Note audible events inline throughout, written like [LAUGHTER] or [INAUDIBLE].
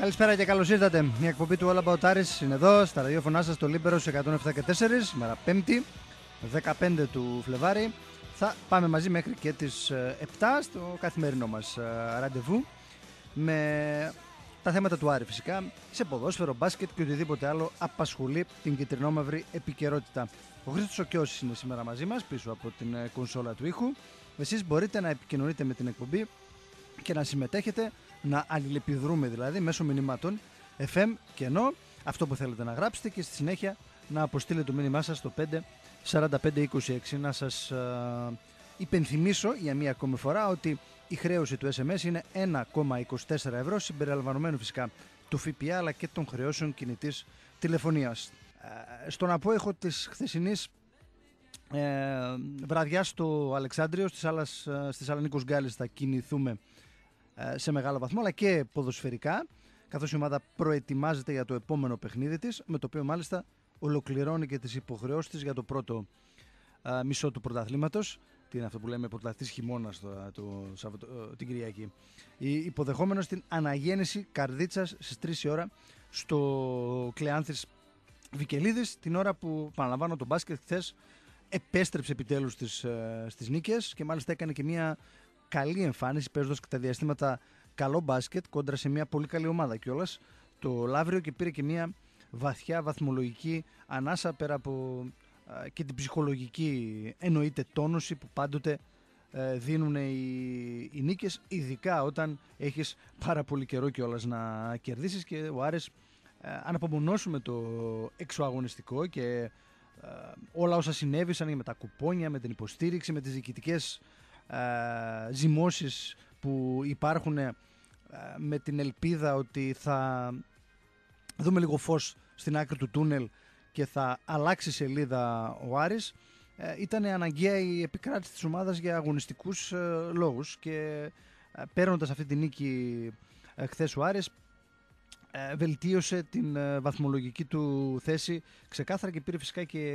Καλησπέρα και καλώς ήρθατε. Η εκπομπή του Όλα είναι εδώ στα ραδιόφωνά σας στο Λίμπερο 107 και 4, 5 5η, 15 του Φλεβάρι. Θα πάμε μαζί μέχρι και τις 7 ε, στο καθημερινό μας ε, ραντεβού με τα θέματα του Άρη φυσικά σε ποδόσφαιρο, μπάσκετ και οτιδήποτε άλλο απασχολεί την κυτρινόμαυρη επικαιρότητα. Ο Χρήστος Οκιό είναι σήμερα μαζί μας πίσω από την ε, κονσόλα του ήχου. Εσείς μπορείτε να επικοινωνείτε με την εκπομπή και να συμμετέχετε να αλληλεπιδρούμε δηλαδή μέσω μηνυματών FM και ενώ αυτό που θέλετε να γράψετε και στη συνέχεια να αποστείλετε το μήνυμά σας στο 54526 Να σας ε, υπενθυμίσω για μία ακόμη φορά ότι η χρέωση του SMS είναι 1,24 ευρώ συμπεριλαμβανομένου φυσικά του ΦΠΑ αλλά και των χρεώσεων κινητής τηλεφωνίας. Ε, στον απόϊχο της χθεσινής ε, βραδιάς στο Αλεξάνδριο στις, ε, στις θα κινηθούμε ε, σε μεγάλο βαθμό, αλλά και ποδοσφαιρικά, καθώς η ομάδα προετοιμάζεται για το επόμενο παιχνίδι της, με το οποίο μάλιστα ολοκληρώνει και τις υποχρεώσεις της για το πρώτο ε, μισό του πρωταθλήματος. Τι είναι αυτό που λέμε πρωταθλητής χειμώνας ε, την Κυριακή. Η, υποδεχόμενος την αναγέννηση καρδίτσας στις 3 η ώρα στο Κλεάνθης Βικελίδης, την ώρα που, παραλαμβάνω, τον μπάσκετ χθες επέστρεψε επιτέλους στις, στις και μάλιστα έκανε και μια καλή εμφάνιση παίζοντας τα διαστήματα καλό μπάσκετ κόντρα σε μια πολύ καλή ομάδα κιόλας. Το Λαύριο και πήρε και μια βαθιά βαθμολογική ανάσα πέρα από και την ψυχολογική εννοείται τόνωση που πάντοτε ε, δίνουν οι, οι νίκες ειδικά όταν έχεις πάρα πολύ καιρό κιόλας να κερδίσεις και ο Άρες αν απομονώσουμε το εξωαγωνιστικό και ε, όλα όσα συνέβησαν με τα κουπόνια, με την υποστήριξη, με τις διοικητικές ε, ζυμώσεις που υπάρχουν ε, με την ελπίδα ότι θα δούμε λίγο φως στην άκρη του τούνελ και θα αλλάξει σελίδα ο Άρης ε, ήταν αναγκαία η επικράτηση της ομάδας για αγωνιστικούς λόγους και παίρνοντας αυτή τη νίκη χθες ο Άρης βελτίωσε την βαθμολογική του θέση ξεκάθαρα και πήρε φυσικά και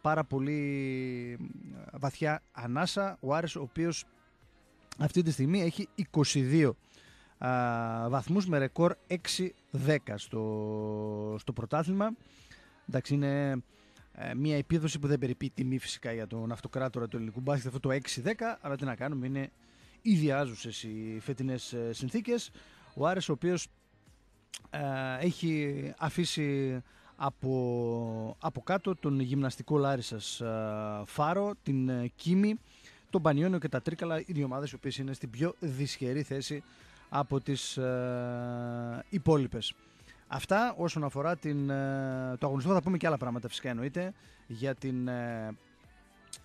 πάρα πολύ βαθιά ανάσα. Ο Άρης ο οποίος αυτή τη στιγμή έχει 22 α, βαθμούς με ρεκόρ 6-10 στο, στο πρωτάθλημα. Εντάξει είναι ε, μια επίδοση που δεν περιπεί τιμή φυσικά για τον αυτοκράτορα του ελληνικού μπάσκετ αυτό το 6-10 αλλά τι να κάνουμε είναι άζουσες οι φετινές ε, συνθήκες ο Άρης ο οποίος ε, έχει αφήσει από, από κάτω τον γυμναστικό Λάρισας Φάρο, την ε, Κίμη, τον Πανιόνιο και τα Τρίκαλα, οι δύο ομάδες οι οποίες είναι στην πιο δυσχερή θέση από τις ε, υπόλοιπες. Αυτά όσον αφορά την, ε, το αγωνιστικό θα πούμε και άλλα πράγματα φυσικά εννοείται για την ε,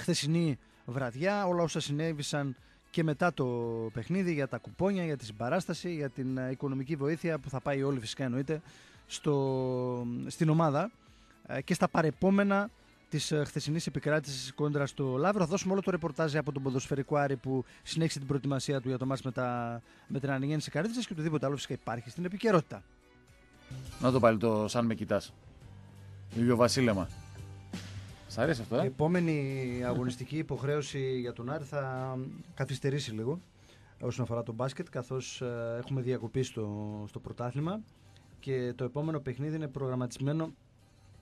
χθεσινή βραδιά, όλα όσα συνέβησαν και μετά το παιχνίδι για τα κουπόνια, για τη συμπαράσταση, για την οικονομική βοήθεια που θα πάει όλη φυσικά εννοείται στο, στην ομάδα ε, και στα παρεπόμενα της ε, χθεσινής επικράτησης κόντρα στο Λάβρο. Θα δώσουμε όλο το ρεπορτάζ από τον ποδοσφαιρικό Άρη που συνέχισε την προετοιμασία του για το μάτς με, με την ανηγέννηση καρδίτσα και οτιδήποτε άλλο φυσικά υπάρχει στην επικαιρότητα. Να το πάλι το σαν με κοιτάς. Ήλιο Βασίλεμα. Σ' αρέσει αυτό, ε? Η επόμενη αγωνιστική υποχρέωση για τον Άρη θα καθυστερήσει λίγο όσον αφορά τον μπάσκετ, καθώς ε, έχουμε διακοπή στο, στο πρωτάθλημα και το επόμενο παιχνίδι είναι προγραμματισμένο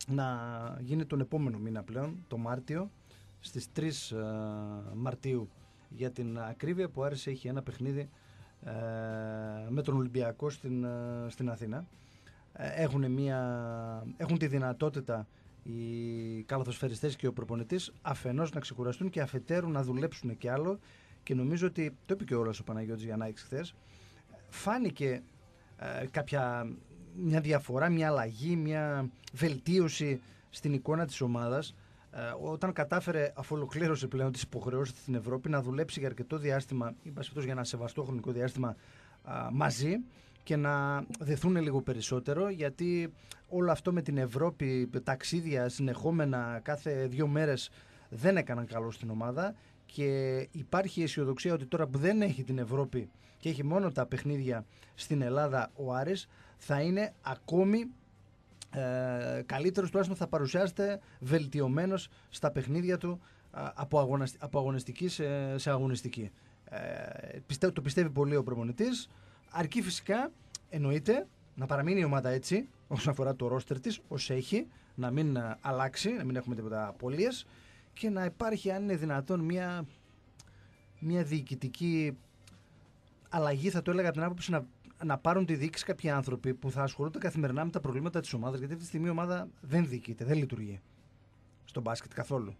να γίνει τον επόμενο μήνα πλέον, το Μάρτιο, στις 3 ε, Μαρτίου για την ακρίβεια που άρεσε είχε ένα παιχνίδι ε, με τον Ολυμπιακό στην, ε, στην Αθήνα. Έχουν, μια, έχουν τη δυνατότητα οι καλαθοσφαιριστές και ο προπονητής αφενός να ξεκουραστούν και αφετέρου να δουλέψουν και άλλο και νομίζω ότι το είπε και όλος ο Παναγιώτης Γιαννάκης χθες φάνηκε κάποια μια διαφορά, μια αλλαγή, μια βελτίωση στην εικόνα της ομάδας ε, όταν κατάφερε, αφού ολοκλήρωσε πλέον τις υποχρεώσεις στην Ευρώπη, να δουλέψει για αρκετό διάστημα, ή για ένα σεβαστό χρονικό διάστημα μαζί και να δεθούν λίγο περισσότερο γιατί όλο αυτό με την Ευρώπη, ταξίδια συνεχόμενα κάθε δύο μέρες δεν έκαναν καλό στην ομάδα και υπάρχει η αισιοδοξία ότι τώρα που δεν έχει την Ευρώπη και έχει μόνο τα παιχνίδια στην Ελλάδα ο Άρης θα είναι ακόμη ε, καλύτερος, τουλάχιστον θα παρουσιάζεται βελτιωμένος στα παιχνίδια του ε, από, αγωνιστική σε, αγωνιστική. Ε, Το πιστεύει πολύ ο προπονητής, αρκεί φυσικά, εννοείται, να παραμείνει η ομάδα έτσι, όσον αφορά το ρόστερ της, ως έχει, να μην ε, αλλάξει, να μην έχουμε τίποτα απολύες και να υπάρχει, αν είναι δυνατόν, μια, μια διοικητική αλλαγή, θα το έλεγα από την άποψη να να πάρουν τη διοίκηση κάποιοι άνθρωποι που θα ασχολούνται καθημερινά με τα προβλήματα της ομάδας, γιατί αυτή τη στιγμή η ομάδα δεν διοικείται, δεν λειτουργεί στο μπάσκετ καθόλου.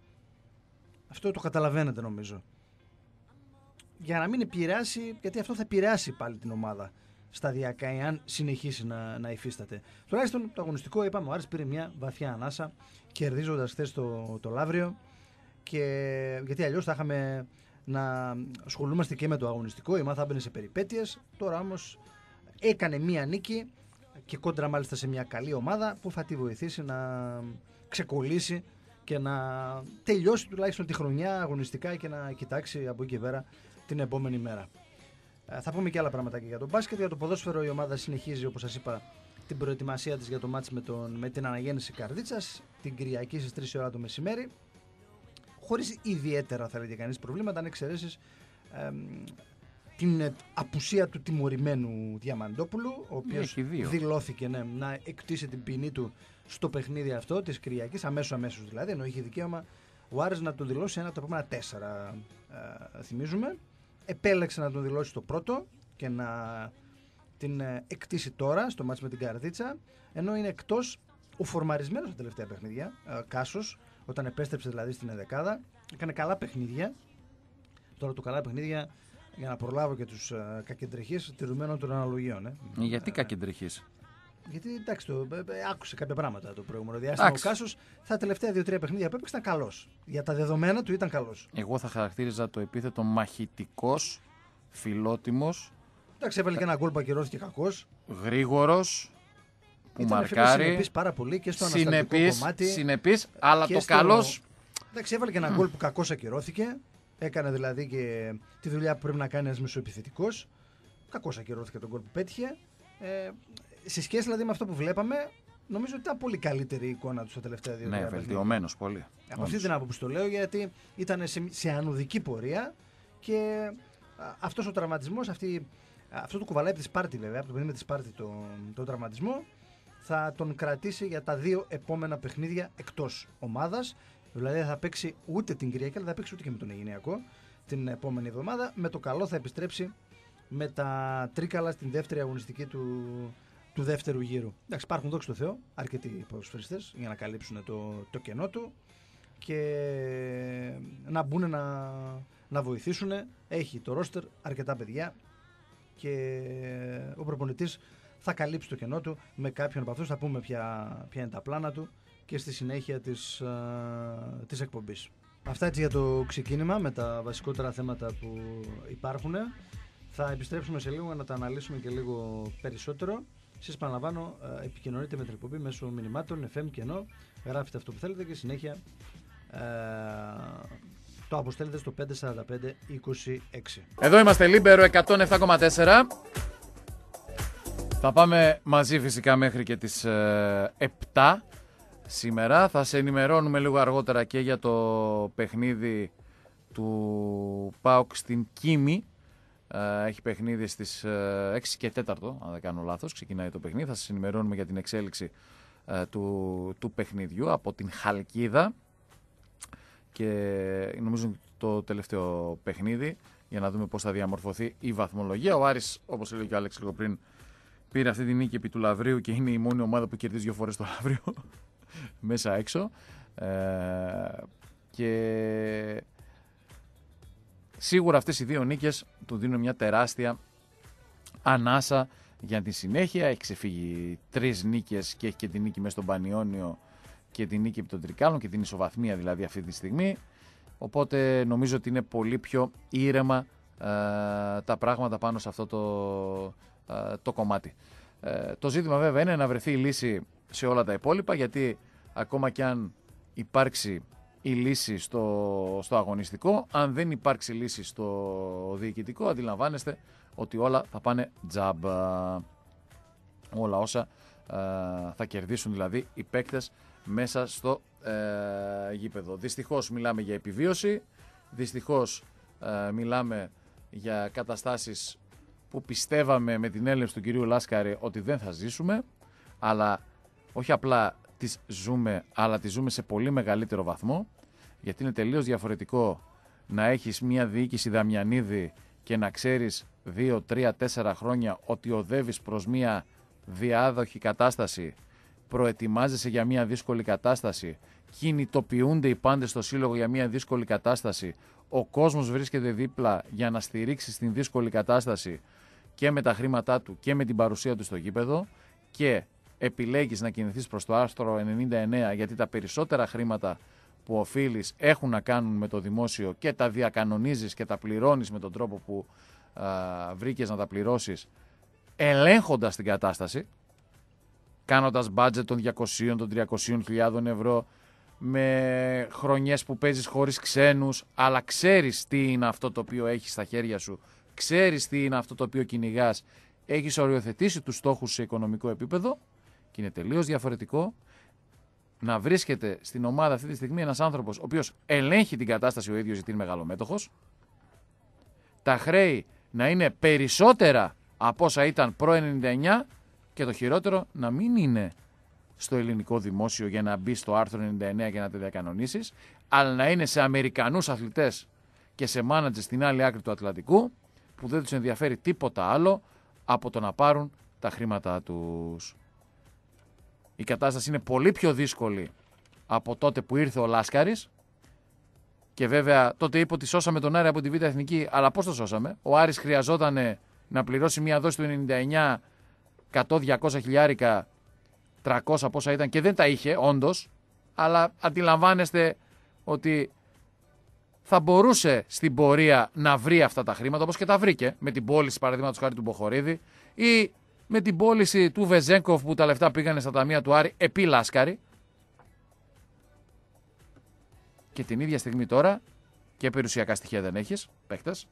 Αυτό το καταλαβαίνετε νομίζω. Για να μην επηρεάσει, γιατί αυτό θα επηρεάσει πάλι την ομάδα σταδιακά, εάν συνεχίσει να, να υφίσταται. Τουλάχιστον το αγωνιστικό, είπαμε, ο Άρης πήρε μια βαθιά ανάσα, κερδίζοντας χθες το, το Λαύριο. Και, γιατί αλλιώς θα είχαμε να ασχολούμαστε και με το αγωνιστικό, η μάθα έμπαινε σε περιπέτειες. Τώρα όμως έκανε μία νίκη και κόντρα μάλιστα σε μια καλή ομάδα που θα τη βοηθήσει να ξεκολλήσει και να τελειώσει τουλάχιστον τη χρονιά αγωνιστικά και να κοιτάξει από εκεί και πέρα την επόμενη μέρα. Ε, θα πούμε και άλλα πράγματα και για το μπάσκετ. Για το ποδόσφαιρο η ομάδα συνεχίζει όπως σας είπα την προετοιμασία της για το μάτς με, τον, με την αναγέννηση Καρδίτσας την Κυριακή στις 3 ώρα το μεσημέρι χωρίς ιδιαίτερα θα λέγει κανείς προβλήματα αν εξαιρέσεις την απουσία του τιμωρημένου Διαμαντόπουλου, ο ναι, οποίος δηλώθηκε ναι, να εκτίσει την ποινή του στο παιχνίδι αυτό της Κυριακής, αμέσως αμέσως δηλαδή, ενώ είχε δικαίωμα ο Άρης να τον δηλώσει ένα από τα επόμενα τέσσερα, θυμίζουμε. Επέλεξε να τον δηλώσει το πρώτο και να την ε, εκτίσει τώρα στο μάτς με την Καρδίτσα, ενώ είναι εκτός ο φορμαρισμένος στα τελευταία παιχνίδια, ε, Κάσος, όταν επέστρεψε δηλαδή στην Εδεκάδα, έκανε καλά παιχνίδια. Τώρα το καλά παιχνίδια για να προλάβω και τους ε, κακεντριχεί τηρουμένων των αναλογιών. Ε. ε. Γιατί ε, Γιατί εντάξει, το, ε, άκουσε κάποια πράγματα το προηγούμενο διάστημα. Ο Κάσος τα τελευταία δύο-τρία παιχνίδια που έπαιξε ήταν καλός. Για τα δεδομένα του ήταν καλός. Εγώ θα χαρακτήριζα το επίθετο μαχητικός, φιλότιμος. Εντάξει, έβαλε και ένα γκολ που ακυρώθηκε κακός. Γρήγορος. Που ήταν μαρκάρει. Συνεπής πάρα πολύ και στο συνεπής, αναστατικό κομμάτι. Συνεπής, αλλά το καλός. Εντάξει, έβαλε και ένα γκολ που κακός ακυρώθηκε. Έκανε δηλαδή και τη δουλειά που πρέπει να κάνει ένας Κακόσα Κακό ακυρώθηκε τον κόρ που πέτυχε. Ε, σε σχέση δηλαδή με αυτό που βλέπαμε, νομίζω ότι ήταν πολύ καλύτερη η εικόνα τους τα τελευταία δύο χρόνια. Ναι, βελτιωμένος πολύ. Από αυτή την άποψη το λέω γιατί ήταν σε, σε ανωδική πορεία και αυτός ο τραυματισμός, αυτό το κουβαλάει από τη Σπάρτη βέβαια, από το παιδί με τη Σπάρτη τον τον τραυματισμό, θα τον κρατήσει για τα δύο επόμενα παιχνίδια εκτός ομάδας. Δηλαδή δεν θα παίξει ούτε την Κυριακή, αλλά θα παίξει ούτε και με τον Αιγυνιακό την επόμενη εβδομάδα. Με το καλό θα επιστρέψει με τα τρίκαλα στην δεύτερη αγωνιστική του, του δεύτερου γύρου. Εντάξει, υπάρχουν δόξα του Θεό αρκετοί υποσφαιριστέ για να καλύψουν το, το κενό του και να μπουν να, να βοηθήσουν. Έχει το ρόστερ αρκετά παιδιά και ο προπονητής θα καλύψει το κενό του με κάποιον από αυτούς. Θα πούμε ποια είναι τα πλάνα του και στη συνέχεια της, α, ε, της εκπομπής. Αυτά έτσι για το ξεκίνημα με τα βασικότερα θέματα που υπάρχουν. Θα επιστρέψουμε σε λίγο να τα αναλύσουμε και λίγο περισσότερο. Σας παραλαμβάνω, ε, επικοινωνείτε με την εκπομπή μέσω μηνυμάτων, FM και ενώ. Γράφετε αυτό που θέλετε και συνέχεια ε, το αποστέλλετε στο 54526 Εδώ είμαστε Λίμπερο 107,4. Θα πάμε μαζί φυσικά μέχρι και τις 7 σήμερα. Θα σε ενημερώνουμε λίγο αργότερα και για το παιχνίδι του ΠΑΟΚ στην Κίμη. Ε, έχει παιχνίδι στις 6 ε, και 4, αν δεν κάνω λάθος, ξεκινάει το παιχνίδι. Θα σας ενημερώνουμε για την εξέλιξη ε, του, του παιχνιδιού από την Χαλκίδα. Και νομίζω το τελευταίο παιχνίδι για να δούμε πώς θα διαμορφωθεί η βαθμολογία. Ο Άρης, όπως έλεγε και ο Άλεξ λίγο πριν, πήρε αυτή τη νίκη επί του Λαβρίου και είναι η μόνη ομάδα που κερδίζει δύο φορές το Λαβρίο μέσα έξω. Ε, και σίγουρα αυτές οι δύο νίκες του δίνουν μια τεράστια ανάσα για τη συνέχεια. Έχει ξεφύγει τρεις νίκες και έχει και την νίκη μέσα στον Πανιόνιο και την νίκη από τον Τρικάλων και την ισοβαθμία δηλαδή αυτή τη στιγμή. Οπότε νομίζω ότι είναι πολύ πιο ήρεμα ε, τα πράγματα πάνω σε αυτό το, ε, το κομμάτι. Ε, το ζήτημα βέβαια είναι να βρεθεί η λύση σε όλα τα υπόλοιπα γιατί ακόμα κι αν υπάρξει η λύση στο, στο αγωνιστικό, αν δεν υπάρξει λύση στο διοικητικό αντιλαμβάνεστε ότι όλα θα πάνε τζάμπα. Όλα όσα ε, θα κερδίσουν δηλαδή οι παίκτες μέσα στο ε, γήπεδο. Δυστυχώς μιλάμε για επιβίωση, δυστυχώς ε, μιλάμε για καταστάσεις που πιστεύαμε με την έλευση του κυρίου Λάσκαρη ότι δεν θα ζήσουμε, αλλά όχι απλά τις ζούμε, αλλά τις ζούμε σε πολύ μεγαλύτερο βαθμό, γιατί είναι τελείως διαφορετικό να έχεις μια διοίκηση Δαμιανίδη και να ξέρεις 2, 3, 4 χρόνια ότι οδεύεις προς μια διάδοχη κατάσταση, προετοιμάζεσαι για μια δύσκολη κατάσταση, κινητοποιούνται οι πάντες στο σύλλογο για μια δύσκολη κατάσταση, ο κόσμος βρίσκεται δίπλα για να στηρίξει την δύσκολη κατάσταση και με τα χρήματά του και με την παρουσία του στο γήπεδο και επιλέγεις να κινηθείς προς το άστρο 99 γιατί τα περισσότερα χρήματα που οφείλεις έχουν να κάνουν με το δημόσιο και τα διακανονίζεις και τα πληρώνεις με τον τρόπο που α, βρήκες να τα πληρώσεις ελέγχοντας την κατάσταση κάνοντας budget των 200, των 300.000 χιλιάδων ευρώ με χρονιές που παίζεις χωρίς ξένους αλλά ξέρεις τι είναι αυτό το οποίο έχεις στα χέρια σου ξέρεις τι είναι αυτό το οποίο κυνηγάς. έχεις οριοθετήσει τους στόχους σε οικονομικό επίπεδο και είναι τελείως διαφορετικό να βρίσκεται στην ομάδα αυτή τη στιγμή ένας άνθρωπος ο οποίος ελέγχει την κατάσταση ο ίδιος γιατί είναι μεγαλομέτωχος. Τα χρέη να είναι περισσότερα από όσα ήταν προ 99 και το χειρότερο να μην είναι στο ελληνικό δημόσιο για να μπει στο άρθρο 99 και να τα διακανονίσεις, αλλά να είναι σε Αμερικανούς αθλητές και σε μάνατζες στην άλλη άκρη του Ατλαντικού που δεν τους ενδιαφέρει τίποτα άλλο από το να πάρουν τα χρήματά τους η κατάσταση είναι πολύ πιο δύσκολη από τότε που ήρθε ο Λάσκαρης και βέβαια τότε είπε ότι σώσαμε τον Άρη από τη Β' Εθνική, αλλά πώς το σώσαμε. Ο Άρης χρειαζόταν να πληρώσει μια δόση του 99, 100-200 χιλιάρικα, 300 πόσα ήταν και δεν τα είχε όντως, αλλά αντιλαμβάνεστε ότι θα μπορούσε στην πορεία να βρει αυτά τα χρήματα, όπως και τα βρήκε, με την πώληση παραδείγματος χάρη του Μποχορίδη, ή με την πώληση του Βεζέγκοφ που τα λεφτά πήγανε στα ταμεία του Άρη επί Λάσκαρη. Και την ίδια στιγμή τώρα και περιουσιακά στοιχεία δεν έχεις, παίκτες.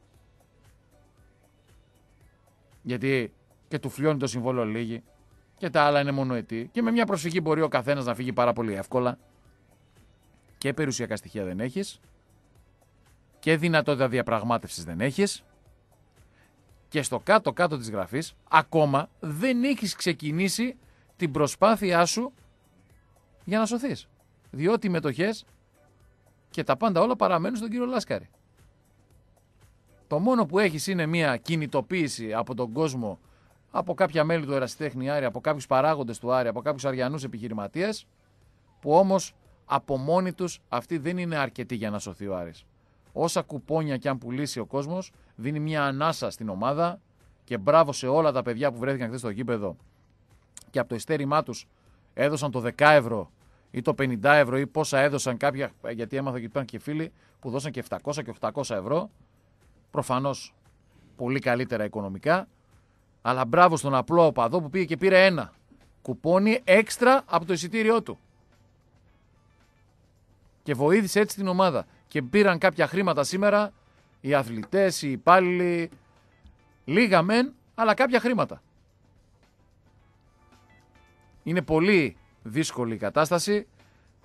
Γιατί και του φλιώνει το συμβόλαιο λίγη και τα άλλα είναι μόνο μονοετή και με μια προσφυγή μπορεί ο καθένας να φύγει πάρα πολύ εύκολα. Και περιουσιακά στοιχεία δεν έχεις και δυνατότητα διαπραγμάτευσης δεν έχεις και στο κάτω-κάτω της γραφής ακόμα δεν έχεις ξεκινήσει την προσπάθειά σου για να σωθείς. Διότι οι μετοχές και τα πάντα όλα παραμένουν στον κύριο Λάσκαρη. Το μόνο που έχεις είναι μια κινητοποίηση από τον κόσμο, από κάποια μέλη του Ερασιτέχνη Άρη, από κάποιους παράγοντες του Άρη, από κάποιους αριανούς επιχειρηματίες, που όμως από μόνοι τους αυτοί δεν είναι αρκετοί για να σωθεί ο Άρης όσα κουπόνια και αν πουλήσει ο κόσμος, δίνει μια ανάσα στην ομάδα και μπράβο σε όλα τα παιδιά που βρέθηκαν χθες στο γήπεδο και από το ειστέρημά τους έδωσαν το 10 ευρώ ή το 50 ευρώ ή πόσα έδωσαν κάποια, γιατί έμαθα και υπήρχαν και φίλοι που δώσαν και 700 και 800 ευρώ. Προφανώς πολύ καλύτερα οικονομικά. Αλλά μπράβο στον απλό οπαδό που πήγε και πήρε ένα κουπόνι έξτρα από το εισιτήριό του. Και βοήθησε έτσι την ομάδα και πήραν κάποια χρήματα σήμερα οι αθλητές, οι υπάλληλοι, λίγα μεν, αλλά κάποια χρήματα. Είναι πολύ δύσκολη η κατάσταση,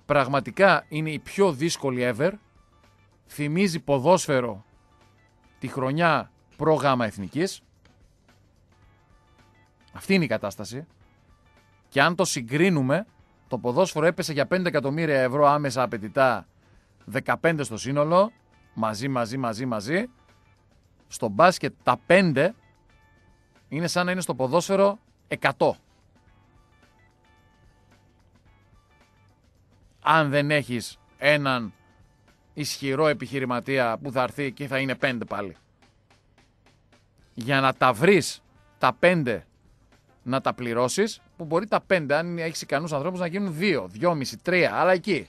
πραγματικά είναι η πιο δύσκολη ever, θυμίζει ποδόσφαιρο τη χρονιά πρόγραμμα εθνικής. Αυτή είναι η κατάσταση. Και αν το συγκρίνουμε, το ποδόσφαιρο έπεσε για 5 εκατομμύρια ευρώ άμεσα απαιτητά 15 στο σύνολο, μαζί, μαζί, μαζί, μαζί. Στο μπάσκετ τα 5 είναι σαν να είναι στο ποδόσφαιρο 100. Αν δεν έχεις έναν ισχυρό επιχειρηματία που θα έρθει και θα είναι 5 πάλι. Για να τα βρεις τα 5 να τα πληρώσεις, που μπορεί τα 5 αν έχεις ικανούς ανθρώπους να γίνουν 2, 2,5, 3, αλλά εκεί.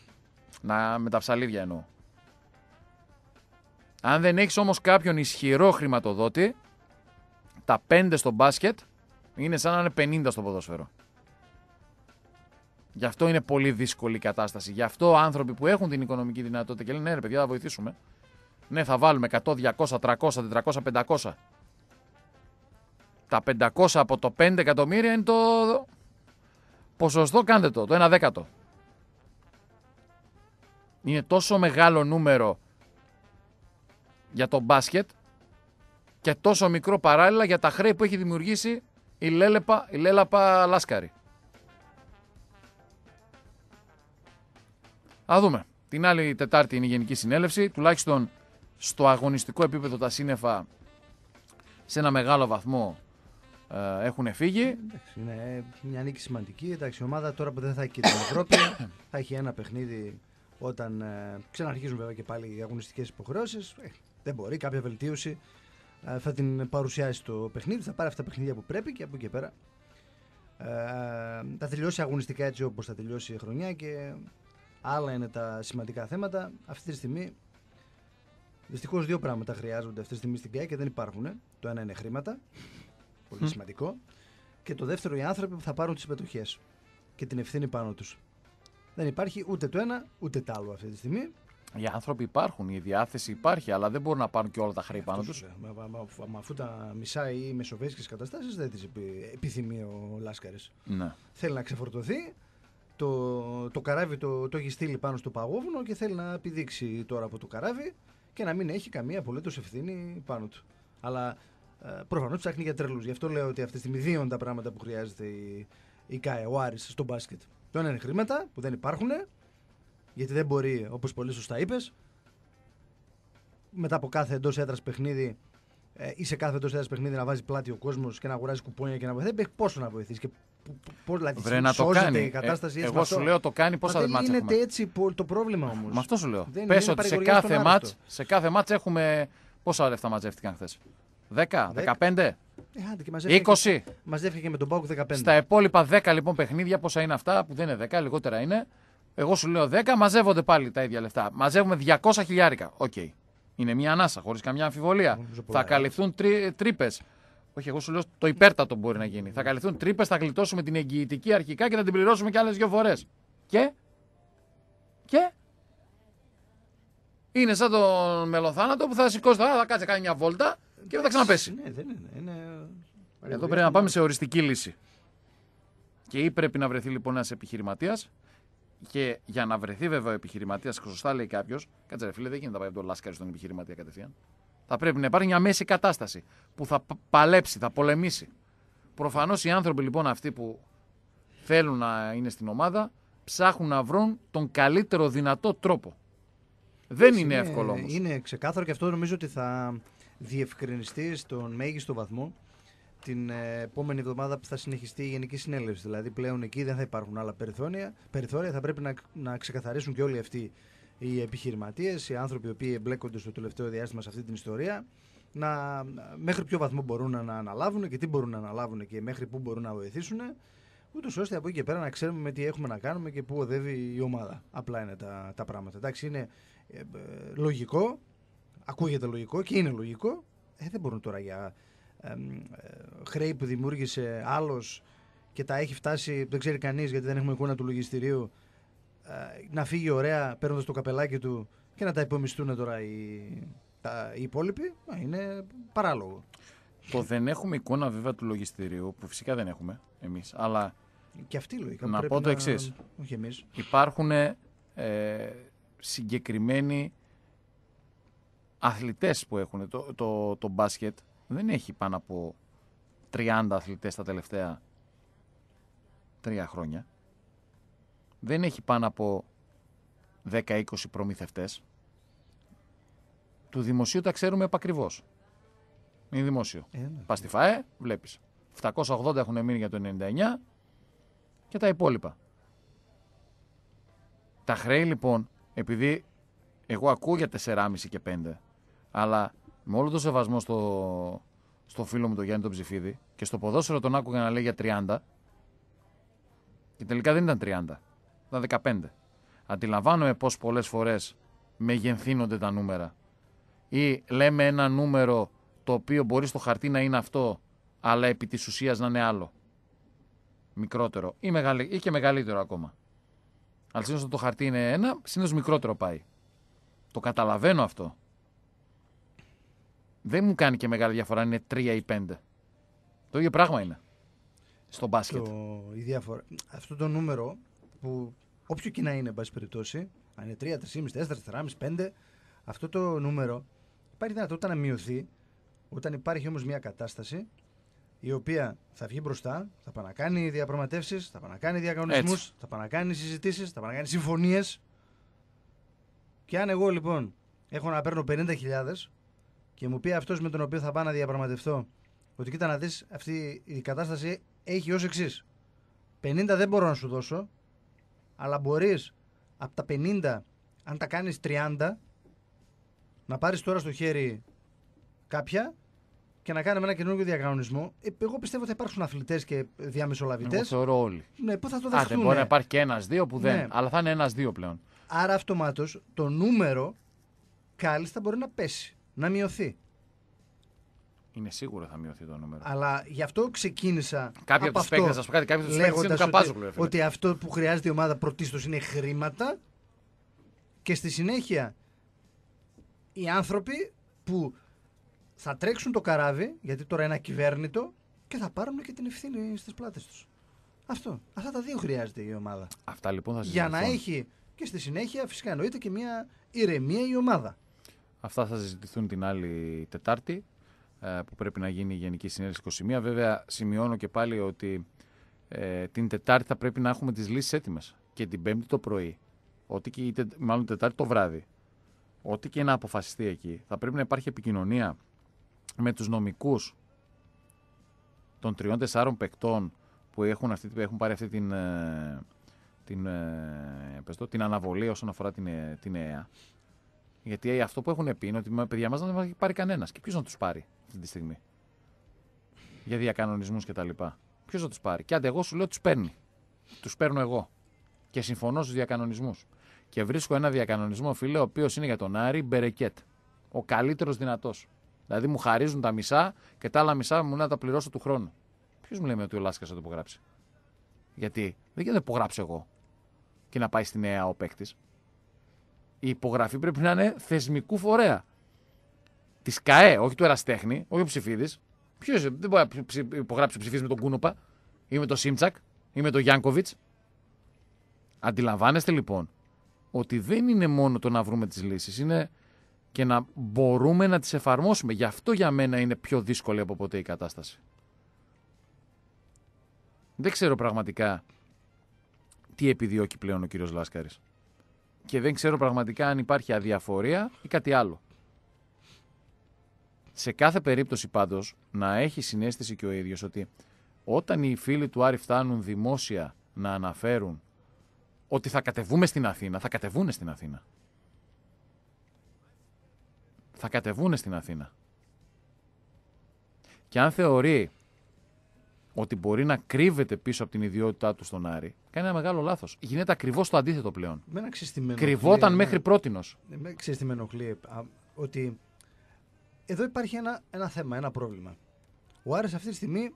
Να, με τα ψαλίδια εννοώ. Αν δεν έχεις όμως κάποιον ισχυρό χρηματοδότη, τα 5 στο μπάσκετ είναι σαν να είναι 50 στο ποδόσφαιρο. Γι' αυτό είναι πολύ δύσκολη η κατάσταση. Γι' αυτό άνθρωποι που έχουν την οικονομική δυνατότητα και λένε ναι, ρε παιδιά, θα βοηθήσουμε. Ναι, θα βάλουμε 100, 200, 300, 400, 500. Τα 500 από το 5 εκατομμύρια είναι το ποσοστό, κάντε το, το 1 δέκατο είναι τόσο μεγάλο νούμερο για το μπάσκετ και τόσο μικρό παράλληλα για τα χρέη που έχει δημιουργήσει η Λέλεπα, η Λέλαπα Λάσκαρη. Α δούμε. Την άλλη Τετάρτη είναι η Γενική Συνέλευση. Τουλάχιστον στο αγωνιστικό επίπεδο τα σύννεφα σε ένα μεγάλο βαθμό ε, έχουν φύγει. είναι μια νίκη σημαντική. Εντάξει, η ομάδα τώρα που δεν θα έχει την Ευρώπη [COUGHS] θα έχει ένα παιχνίδι όταν ε, ξαναρχίζουν βέβαια και πάλι οι αγωνιστικές υποχρεώσεις. Ε, δεν μπορεί, κάποια βελτίωση ε, θα την παρουσιάσει το παιχνίδι, θα πάρει αυτά τα παιχνίδια που πρέπει και από εκεί και πέρα ε, θα τελειώσει αγωνιστικά έτσι όπως θα τελειώσει η χρονιά και άλλα είναι τα σημαντικά θέματα. Αυτή τη στιγμή δυστυχώς δύο πράγματα χρειάζονται αυτή τη στιγμή στην ΚΑΕ και δεν υπάρχουν. Το ένα είναι χρήματα, πολύ σημαντικό. Και το δεύτερο οι άνθρωποι που θα πάρουν τις συμμετοχές και την ευθύνη πάνω τους. Δεν υπάρχει ούτε το ένα ούτε το άλλο αυτή τη στιγμή. Οι άνθρωποι υπάρχουν, η διάθεση υπάρχει, αλλά δεν μπορούν να πάρουν και όλα τα χρήματα πάνω του. Μα αφού τα μισά ή μεσοβέσικε καταστάσεις δεν τις επιθυμεί ο Λάσκαρης. Ναι. Θέλει να ξεφορτωθεί. Το, το καράβι το, το έχει στείλει πάνω στο παγόβουνο και θέλει να επιδείξει τώρα από το καράβι και να μην έχει καμία απολύτως ευθύνη πάνω του. Αλλά ε, προφανώς ψάχνει για τρελούς. Γι' αυτό λέω ότι αυτή τη στιγμή δύο τα πράγματα που χρειάζεται η, η ΚΑΕ, ο Άρης, στο μπάσκετ. Το ένα είναι χρήματα που δεν υπάρχουν, γιατί δεν μπορεί, όπως πολύ σωστά είπες, μετά από κάθε εντός έδρας παιχνίδι ε, ή σε κάθε εντός έδρας παιχνίδι να βάζει πλάτη ο κόσμος και να αγοράζει κουπόνια και να βοηθάει. Πόσο να βοηθήσει και πώς δηλαδή, Βρε, να το κάνει. η ε, κατάσταση. Ε, εγώ σου λέω το κάνει πόσα δεν Γίνεται έτσι το πρόβλημα όμω. Με αυτό σου λέω. Πε ότι σε κάθε, μάτς, έχουμε. Πόσα λεφτά μαζεύτηκαν χθες. 10, 10, 15. 20. Ε, με τον Πάουκ 15. Στα υπόλοιπα 10 λοιπόν παιχνίδια, πόσα είναι αυτά που δεν είναι 10, λιγότερα είναι. Εγώ σου λέω 10, μαζεύονται πάλι τα ίδια λεφτά. Μαζεύουμε 200 χιλιάρικα. Οκ. Okay. Είναι μια ανάσα, χωρίς καμιά αμφιβολία. Θα ε. καλυφθούν τρύπες. όχι, εγώ σου λέω το υπέρτατο μπορεί να γίνει. Θα καλυφθούν τρύπες, θα γλιτώσουμε την εγγυητική αρχικά και θα την πληρώσουμε κι άλλες δύο φορές. Και. Και. Είναι σαν τον μελοθάνατο που θα σηκώσει θα κάτσε κάνει μια βόλτα και θα ξαναπέσει. Ναι, δεν είναι. είναι εδώ πρέπει να πάμε σε οριστική λύση. Και ή πρέπει να βρεθεί λοιπόν ένας επιχειρηματίας. Και για να βρεθεί βέβαια ο επιχειρηματίας, σωστά λέει κάποιος, κάτσε ρε φίλε, δεν γίνεται να πάει από τον Λάσκαρη στον επιχειρηματία κατευθείαν. Θα πρέπει να υπάρχει μια μέση κατάσταση που θα παλέψει, θα πολεμήσει. Προφανώς οι άνθρωποι λοιπόν αυτοί που θέλουν να είναι στην ομάδα ψάχνουν να βρουν τον καλύτερο δυνατό τρόπο. Δεν είναι, είναι εύκολο όμως. Είναι ξεκάθαρο και αυτό νομίζω ότι θα διευκρινιστεί στον μέγιστο βαθμό την ε, επόμενη εβδομάδα που θα συνεχιστεί η Γενική Συνέλευση. Δηλαδή πλέον εκεί δεν θα υπάρχουν άλλα περιθώρια. Περιθώρια θα πρέπει να, να ξεκαθαρίσουν και όλοι αυτοί οι επιχειρηματίες, οι άνθρωποι οι οποίοι εμπλέκονται στο τελευταίο διάστημα σε αυτή την ιστορία, να, μέχρι ποιο βαθμό μπορούν να αναλάβουν και τι μπορούν να αναλάβουν και μέχρι πού μπορούν να βοηθήσουν, ούτως ώστε από εκεί και πέρα να ξέρουμε τι έχουμε να κάνουμε και πού οδεύει η ομάδα. Απλά είναι τα, τα πράγματα. Εντάξει, είναι ε, ε, λογικό, ακούγεται λογικό και είναι λογικό. Ε, δεν μπορούν τώρα για ε, χρέη που δημιούργησε άλλος και τα έχει φτάσει, δεν ξέρει κανείς γιατί δεν έχουμε εικόνα του λογιστηρίου, ε, να φύγει ωραία παίρνοντας το καπελάκι του και να τα υπομισθούν τώρα οι, τα, οι υπόλοιποι, είναι παράλογο. Το δεν έχουμε εικόνα βέβαια του λογιστηρίου, που φυσικά δεν έχουμε εμείς. Αλλά. Και αυτή λογικά. Να πω το εξής. Όχι Υπάρχουν ε, συγκεκριμένοι αθλητές που έχουν το, το, το μπάσκετ δεν έχει πάνω από 30 αθλητές τα τελευταία τρία χρόνια. Δεν έχει πάνω από 10-20 προμηθευτές. Του δημοσίου τα ξέρουμε επακριβώς. Είναι δημόσιο. Ε, ναι. στη ΦΑΕ, βλέπεις. 780 έχουν μείνει για το 99 και τα υπόλοιπα. Τα χρέη λοιπόν, επειδή εγώ ακούω για 4,5 και 5, αλλά με όλο το σεβασμό στο, στο φίλο μου τον Γιάννη τον Ψηφίδη και στο ποδόσφαιρο τον άκουγα να λέει για 30 και τελικά δεν ήταν 30, ήταν 15. Αντιλαμβάνομαι πως πολλές φορές μεγενθύνονται τα νούμερα ή λέμε ένα νούμερο το οποίο μπορεί στο χαρτί να είναι αυτό αλλά επί της ουσίας να είναι άλλο. Μικρότερο ή, ή και μεγαλύτερο ακόμα. Αλλά συνήθως το χαρτί είναι ένα, συνήθως μικρότερο πάει. Το καταλαβαίνω αυτό δεν μου κάνει και μεγάλη διαφορά αν είναι 3 ή 5. Το ίδιο πράγμα είναι στο μπάσκετ. Το, η διαφορά. Αυτό το νούμερο που όποιο κοινα είναι, εν πάση περιπτώσει, αν είναι 3, 3,5, 4, 4,5, 5, αυτό το νούμερο υπάρχει δυνατότητα να μειωθεί όταν υπάρχει όμως μια κατάσταση η οποία θα βγει μπροστά, θα πάει να κάνει διαπραγματεύσεις, θα πάει να κάνει θα πάει να κάνει συζητήσεις, θα πάει να κάνει συμφωνίες. Και αν εγώ λοιπόν έχω να παίρνω 50.000 και μου πει αυτός με τον οποίο θα πάω να διαπραγματευτώ ότι κοίτα να δεις αυτή η κατάσταση έχει ως εξής. 50 δεν μπορώ να σου δώσω, αλλά μπορείς από τα 50, αν τα κάνεις 30, να πάρεις τώρα στο χέρι κάποια και να κάνουμε ένα καινούργιο διακανονισμό. Ε, εγώ πιστεύω ότι θα υπάρξουν αθλητές και διαμεσολαβητές. Εγώ θεωρώ όλοι. Ναι, πού θα το δεχτούν. Άντε, μπορεί να υπάρχει και ένα-δύο που δεν. Ναι. Αλλά θα είναι ένα-δύο πλέον. Άρα αυτομάτως το νούμερο κάλλιστα μπορεί να πέσει να μειωθεί. Είναι σίγουρο θα μειωθεί το νούμερο. Αλλά γι' αυτό ξεκίνησα. Κάποιοι από, του παίκτε, α πούμε κάτι, κάποιοι από τους παίκτες Ότι, αυτό που χρειάζεται η ομάδα πρωτίστως είναι χρήματα και στη συνέχεια οι άνθρωποι που θα τρέξουν το καράβι, γιατί τώρα είναι ακυβέρνητο, και θα πάρουν και την ευθύνη στις πλάτες τους. Αυτό. Αυτά τα δύο χρειάζεται η ομάδα. Αυτά λοιπόν θα Για να έχει και στη συνέχεια φυσικά εννοείται και μια ηρεμία η ομάδα. Αυτά θα συζητηθούν την άλλη Τετάρτη ε, που πρέπει να γίνει η Γενική Συνέλευση 21. Βέβαια, σημειώνω και πάλι ότι ε, την Τετάρτη θα πρέπει να έχουμε τις λύσεις έτοιμες και την Πέμπτη το πρωί. Ό,τι και, μάλλον Τετάρτη το βράδυ. Ό,τι και να αποφασιστεί εκεί. Θα πρέπει να υπάρχει επικοινωνία με τους νομικούς των τριών-τεσσάρων παικτών που έχουν, αυτή, έχουν πάρει αυτή την, ε, την, την αναβολή όσον αφορά την, την ΕΑ. Γιατί αυτό που έχουν πει είναι ότι με παιδιά μας δεν μα έχει πάρει κανένας. Και ποιος να τους πάρει αυτή τη στιγμή. Για διακανονισμούς κτλ. Ποιο να τους πάρει. Και αν εγώ σου λέω τους παίρνει. Τους παίρνω εγώ. Και συμφωνώ στους διακανονισμούς. Και βρίσκω ένα διακανονισμό, φίλε, ο οποίος είναι για τον Άρη Μπερεκέτ. Ο καλύτερος δυνατός. Δηλαδή μου χαρίζουν τα μισά και τα άλλα μισά μου να τα πληρώσω του χρόνου. Ποιος μου λέει ότι ο Λάσκας θα το υπογράψει. Γιατί δεν να το υπογράψω εγώ και να πάει στη νέα ο παίκτης η υπογραφή πρέπει να είναι θεσμικού φορέα. Της ΚΑΕ, όχι του Εραστέχνη, όχι ο Ψηφίδης. Ποιος δεν μπορεί να υπογράψει ο Ψηφίδης με τον Κούνοπα ή με τον Σίμτσακ ή με τον Γιάνκοβιτ. Αντιλαμβάνεστε λοιπόν ότι δεν είναι μόνο το να βρούμε τις λύσεις, είναι και να μπορούμε να τις εφαρμόσουμε. Γι' αυτό για μένα είναι πιο δύσκολη από ποτέ η κατάσταση. Δεν ξέρω πραγματικά τι επιδιώκει πλέον ο κύριος Λάσκαρης και δεν ξέρω πραγματικά αν υπάρχει αδιαφορία ή κάτι άλλο. Σε κάθε περίπτωση πάντως να έχει συνέστηση και ο ίδιος ότι όταν οι φίλοι του Άρη φτάνουν δημόσια να αναφέρουν ότι θα κατεβούμε στην Αθήνα, θα κατεβούνε στην Αθήνα. Θα κατεβούνε στην Αθήνα. Και αν θεωρεί ότι μπορεί να κρύβεται πίσω από την ιδιότητά του στον Άρη, κάνει ένα μεγάλο λάθος. Γίνεται ακριβώς το αντίθετο πλέον. Κρυβόταν μέχρι με... πρότινο. Εμένα ξέρει τι με ενοχλεί. Ότι εδώ υπάρχει ένα, ένα θέμα, ένα πρόβλημα. Ο Άρης αυτή τη στιγμή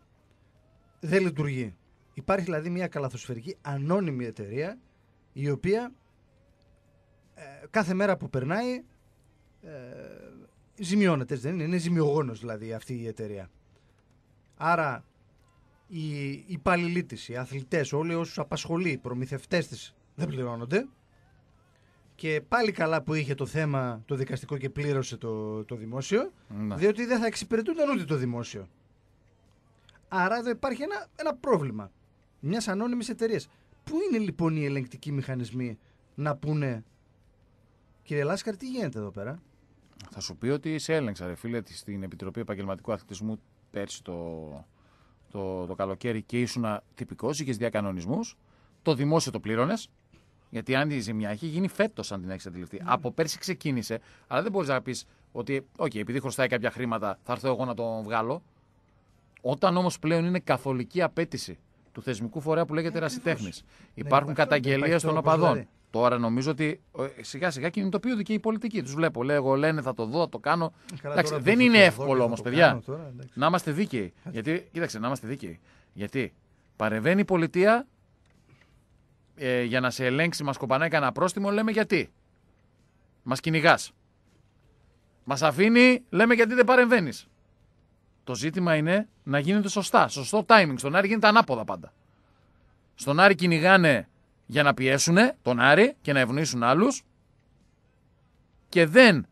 δεν λειτουργεί. Υπάρχει δηλαδή μια καλαθοσφαιρική ανώνυμη εταιρεία η οποία ε, κάθε μέρα που περνάει ε, ζημιώνεται, δεν είναι, είναι ζημιογόνος δηλαδή αυτή η εταιρεία. Άρα οι υπαλληλοί της, οι αθλητές, όλοι όσους απασχολεί, οι προμηθευτές της δεν πληρώνονται. Και πάλι καλά που είχε το θέμα το δικαστικό και πλήρωσε το, το δημόσιο, ναι. διότι δεν θα εξυπηρετούνταν ούτε το δημόσιο. Άρα εδώ υπάρχει ένα, ένα πρόβλημα μιας ανώνυμης εταιρείας. Πού είναι λοιπόν οι ελεγκτικοί μηχανισμοί να πούνε, κύριε Λάσκαρ, τι γίνεται εδώ πέρα. Θα σου πει ότι σε έλεγξα, ρε φίλε, στην Επιτροπή Επαγγελματικού Αθλητισμού πέρσι το, το, το καλοκαίρι και ήσουν τυπικός, είχες διακανονισμούς. Το δημόσιο το πλήρωνες. Γιατί αν η ζημιά έχει γίνει φέτος, αν την έχεις αντιληφθεί. Ναι. Από πέρσι ξεκίνησε, αλλά δεν μπορείς να πεις ότι, OK, επειδή χρωστάει κάποια χρήματα, θα έρθω εγώ να το βγάλω. Όταν όμως πλέον είναι καθολική απέτηση του θεσμικού φορέα που λέγεται Ερασιτέχνη, υπάρχουν ναι, καταγγελίε των οπαδών. Δηλαδή. Τώρα νομίζω ότι σιγά σιγά κινητοποιούνται και οι πολιτικοί. Τους βλέπω. Λέγω, λένε θα το δω, ε, θα το κάνω. Καλά, εντάξει, δεν είναι εύκολο όμω, παιδιά. Τώρα, να είμαστε δίκαιοι. Γιατί, κοίταξε, να είμαστε δίκαιοι. Γιατί παρεβαίνει η πολιτεία ε, για να σε ελέγξει, μας κοπανάει κανένα πρόστιμο, λέμε γιατί. Μας κυνηγάς. Μας αφήνει, λέμε γιατί δεν παρεμβαίνεις. Το ζήτημα είναι να γίνεται σωστά. Σωστό timing. Στον Άρη γίνεται ανάποδα πάντα. Στον Άρη κυνηγάνε για να πιέσουν τον Άρη και να ευνοήσουν άλλους. και δεν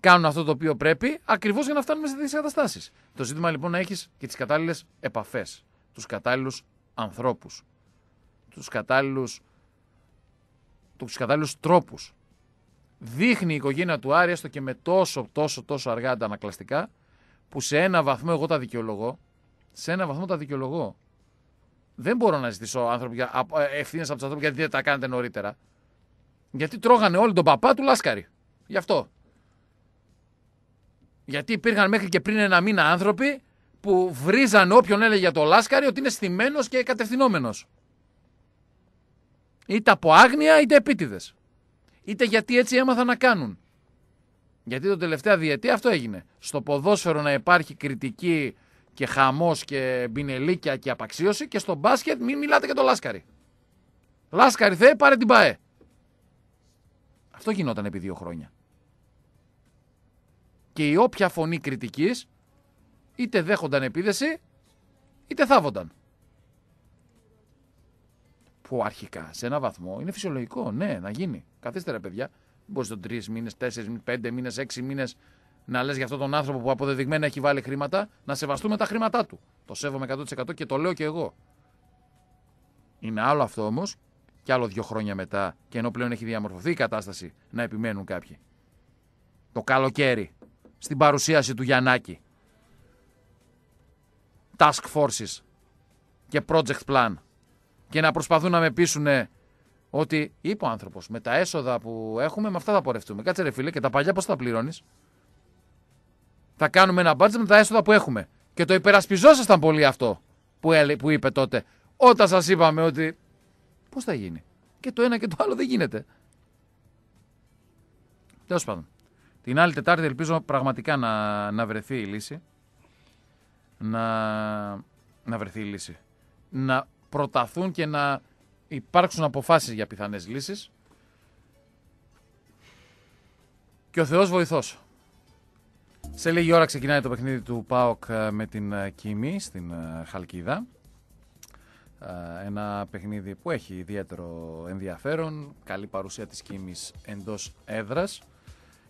κάνουν αυτό το οποίο πρέπει ακριβώς για να φτάνουμε σε τέτοιες καταστάσεις. Το ζήτημα λοιπόν να έχεις και τις κατάλληλες επαφές, τους κατάλληλους ανθρώπους, τους κατάλληλους. τους κατάλληλους τρόπους. Δείχνει η οικογένεια του Άρη έστω και με τόσο τόσο τόσο αργά αντανακλαστικά που σε ένα βαθμό εγώ τα δικαιολογώ, σε ένα βαθμό τα δικαιολογώ δεν μπορώ να ζητήσω ε, ευθύνες από τους ανθρώπους γιατί δεν τα κάνετε νωρίτερα. Γιατί τρώγανε όλοι τον παπά του Λάσκαρη. Γι' αυτό. Γιατί υπήρχαν μέχρι και πριν ένα μήνα άνθρωποι που βρίζαν όποιον έλεγε για το Λάσκαρη ότι είναι στημένος και κατευθυνόμενος. Είτε από άγνοια είτε επίτηδες. Είτε γιατί έτσι έμαθαν να κάνουν. Γιατί το τελευταία διετία αυτό έγινε. Στο ποδόσφαιρο να υπάρχει κριτική και χαμός και μπινελίκια και απαξίωση. Και στο μπάσκετ μην μιλάτε για το Λάσκαρη. Λάσκαρη θε, πάρε την ΠΑΕ. Αυτό γινόταν επί δύο χρόνια. Και η όποια φωνή κριτικής είτε δέχονταν επίδεση είτε θάβονταν. Που αρχικά σε ένα βαθμό είναι φυσιολογικό, ναι, να γίνει. Καθίστερα παιδιά. Μπορεί να τρεις μήνες, τέσσερις πέντε μήνες, έξι μήνες να λες για αυτόν τον άνθρωπο που αποδεδειγμένα έχει βάλει χρήματα, να σεβαστούμε τα χρήματά του. Το σέβομαι 100% και το λέω και εγώ. Είναι άλλο αυτό όμως, και άλλο δύο χρόνια μετά, και ενώ πλέον έχει διαμορφωθεί η κατάσταση, να επιμένουν κάποιοι. Το καλοκαίρι, στην παρουσίαση του Γιαννάκη. Task forces και project plan. Και να προσπαθούν να με πείσουν ότι είπε ο άνθρωπος με τα έσοδα που έχουμε, με αυτά θα πορευτούμε. Κάτσε ρε φίλε, και τα παλιά πώς θα πληρώνεις. Θα κάνουμε ένα budget με τα έσοδα που έχουμε. Και το υπερασπιζόσασταν πολύ αυτό που, που είπε τότε. Όταν σας είπαμε ότι πώς θα γίνει. Και το ένα και το άλλο δεν γίνεται. Τέλος πάντων. Την άλλη Τετάρτη ελπίζω πραγματικά να, να βρεθεί η λύση. Να, να βρεθεί η λύση. Να προταθούν και να υπάρξουν αποφάσεις για πιθανές λύσεις. Και ο Θεός βοηθός. Σε λίγη ώρα ξεκινάει το παιχνίδι του ΠΑΟΚ ε, με την ε, Κίμη στην ε, Χαλκίδα. Ένα παιχνίδι που έχει ιδιαίτερο ενδιαφέρον. Καλή παρουσία της Κίμης εντός έδρας.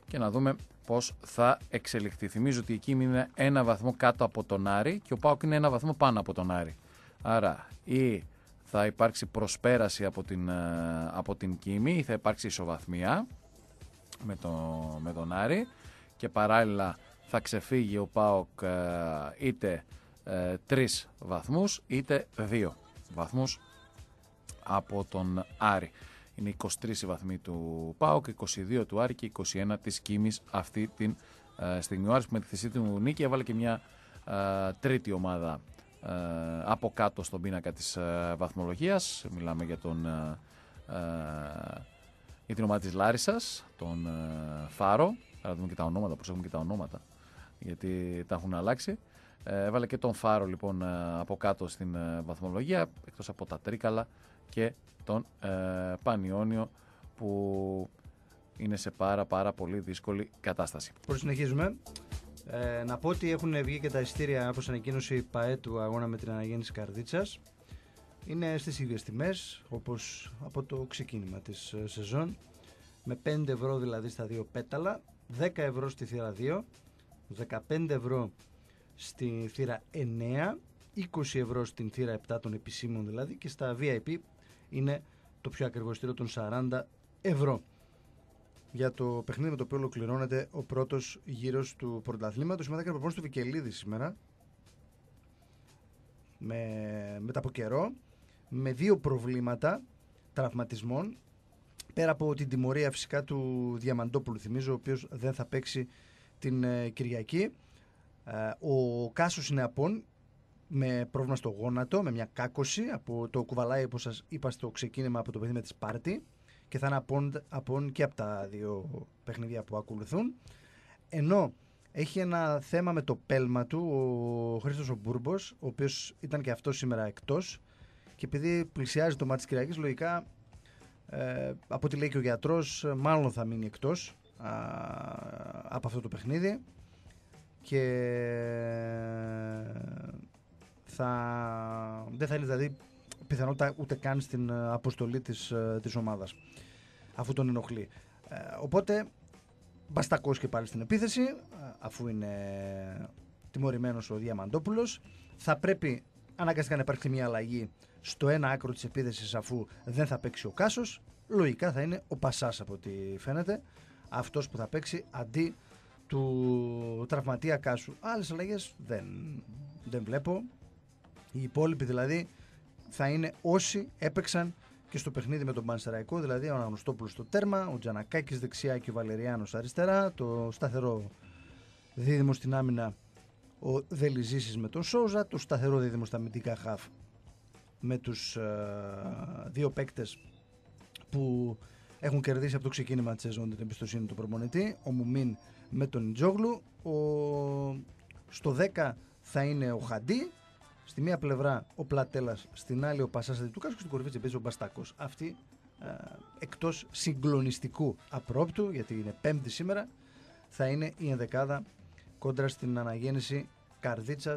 Και να δούμε πώς θα εξελιχθεί. Θυμίζω ότι η Κίμη είναι ένα βαθμό κάτω από τον Άρη και ο ΠΑΟΚ είναι ένα βαθμό πάνω από τον Άρη. Άρα ή θα υπάρξει προσπέραση από την, από την Κίμη ή θα υπάρξει ισοβαθμία με, με τον Άρη και παράλληλα θα ξεφύγει ο ΠΑΟΚ ε, είτε ε, τρεις βαθμούς είτε δύο βαθμούς από τον Άρη. Είναι 23 οι βαθμοί του ΠΑΟΚ, 22 του Άρη και 21 της Κίμης αυτή την ε, στιγμή. Ο Άρης που με τη θυσή του νίκη έβαλε και μια ε, τρίτη ομάδα από κάτω στον πίνακα της βαθμολογίας. Μιλάμε για τον... την ομάδα της Λάρισας, τον Φάρο. Θα δούμε και τα ονόματα, προσέχουμε και τα ονόματα γιατί τα έχουν αλλάξει. Ε, έβαλε και τον Φάρο λοιπόν ε, από κάτω στην ε, βαθμολογία, εκτός από τα Τρίκαλα και τον ε, Πανιόνιο που είναι σε πάρα πάρα πολύ δύσκολη κατάσταση. Πώς συνεχίζουμε. Ε, να πω ότι έχουν βγει και τα ειστήρια όπως ανακοίνωσε η ΠαΕ του αγώνα με την αναγέννηση Καρδίτσας. Είναι στις ίδιες τιμές όπως από το ξεκίνημα της σεζόν. Με 5 ευρώ δηλαδή στα δύο πέταλα, 10 ευρώ στη θύρα 2 15 ευρώ στη θύρα 9, 20 ευρώ στην θύρα 7 των επισήμων δηλαδή και στα VIP είναι το πιο ακριβό στήριο των 40 ευρώ. Για το παιχνίδι με το οποίο ολοκληρώνεται ο πρώτος γύρος του πρωταθλήματος. Μετά και προπόνηση του Βικελίδη σήμερα. Με, μετά από καιρό. Με δύο προβλήματα τραυματισμών. Πέρα από την τιμωρία φυσικά του Διαμαντόπουλου, θυμίζω, ο οποίος δεν θα παίξει την ε, Κυριακή. Ε, ο Κάσος απόν με πρόβλημα στο γόνατο, με μια κάκωση από το κουβαλάει που σας είπα στο ξεκίνημα από το παιδί με τη Σπάρτη και θα είναι απόν, και από τα δύο παιχνίδια που ακολουθούν. Ενώ έχει ένα θέμα με το πέλμα του ο Χρήστος ο Μπούρμπος, ο οποίος ήταν και αυτός σήμερα εκτός και επειδή πλησιάζει το μάτι της Κυριακής, λογικά ε, από ό,τι λέει και ο γιατρός, μάλλον θα μείνει εκτός από αυτό το παιχνίδι και θα, δεν θα είναι δηλαδή πιθανότητα ούτε καν στην αποστολή της, ε, της ομάδας αφού τον ενοχλεί. Ε, οπότε μπαστακός και πάλι στην επίθεση ε, αφού είναι τιμωρημένος ο Διαμαντόπουλος θα πρέπει αναγκαστικά να υπάρχει μια αλλαγή στο ένα άκρο της επίθεσης αφού δεν θα παίξει ο Κάσος λογικά θα είναι ο Πασάς από ό,τι φαίνεται αυτός που θα παίξει αντί του τραυματία Κάσου. Άλλες αλλαγές δεν, δεν βλέπω. Οι υπόλοιποι δηλαδή θα είναι όσοι έπαιξαν και στο παιχνίδι με τον Πανσεραϊκό, δηλαδή ο Αναγνωστόπουλος στο τέρμα, ο Τζανακάκης δεξιά και ο Βαλεριάνος αριστερά, το σταθερό δίδυμο στην άμυνα ο Δελιζήσης με τον Σόουζα, το σταθερό δίδυμο στα αμυντικά χαφ με τους ε, δύο παίκτες που έχουν κερδίσει από το ξεκίνημα της σεζόν την εμπιστοσύνη του προπονητή. Ο Μουμίν με τον Τζόγλου. Ο... Στο 10 θα είναι ο Χαντί. Στη μία πλευρά ο Πλατέλας, στην άλλη ο Πασάς Αντιτούκα και στην κορυφή της ο Μπαστάκος. Αυτή ε, εκτός συγκλονιστικού απρόπτου, γιατί είναι Πέμπτη σήμερα, θα είναι η ενδεκάδα κόντρα στην αναγέννηση Καρδίτσας,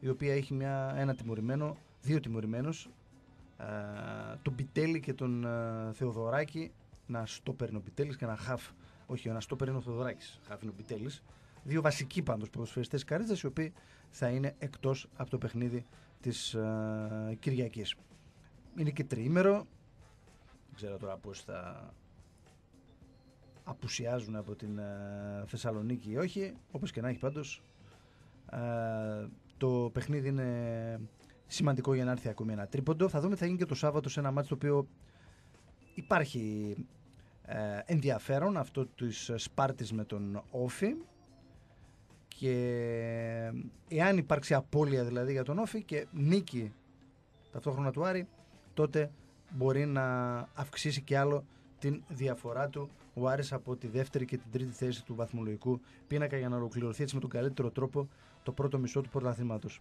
η οποία έχει μια, ένα τιμωρημένο, δύο τιμωρημένους, ε, τον Πιτέλη και τον ε, Θεοδωράκη να στο παίρνει ο Πιτέλης και να χαφ όχι να στο παίρνει ο Θεοδωράκης. χαφ είναι ο δύο βασικοί πάντως ποδοσφαιριστές καρίτσας οι οποίοι θα είναι εκτός από το παιχνίδι της ε, Κυριακής είναι και τριήμερο δεν ξέρω τώρα πώς θα απουσιάζουν από την Θεσσαλονίκη ή όχι όπως και να έχει πάντως. το παιχνίδι είναι σημαντικό για να έρθει ακόμη ένα τρίποντο. Θα δούμε θα γίνει και το Σάββατο σε ένα μάτι το οποίο υπάρχει ε, ενδιαφέρον αυτό της Σπάρτης με τον Όφη και εάν υπάρξει απώλεια δηλαδή για τον Όφη και νίκη ταυτόχρονα του Άρη τότε μπορεί να αυξήσει και άλλο την διαφορά του ο Άρης από τη δεύτερη και την τρίτη θέση του βαθμολογικού πίνακα για να ολοκληρωθεί έτσι με τον καλύτερο τρόπο το πρώτο μισό του πρωταθλήματος.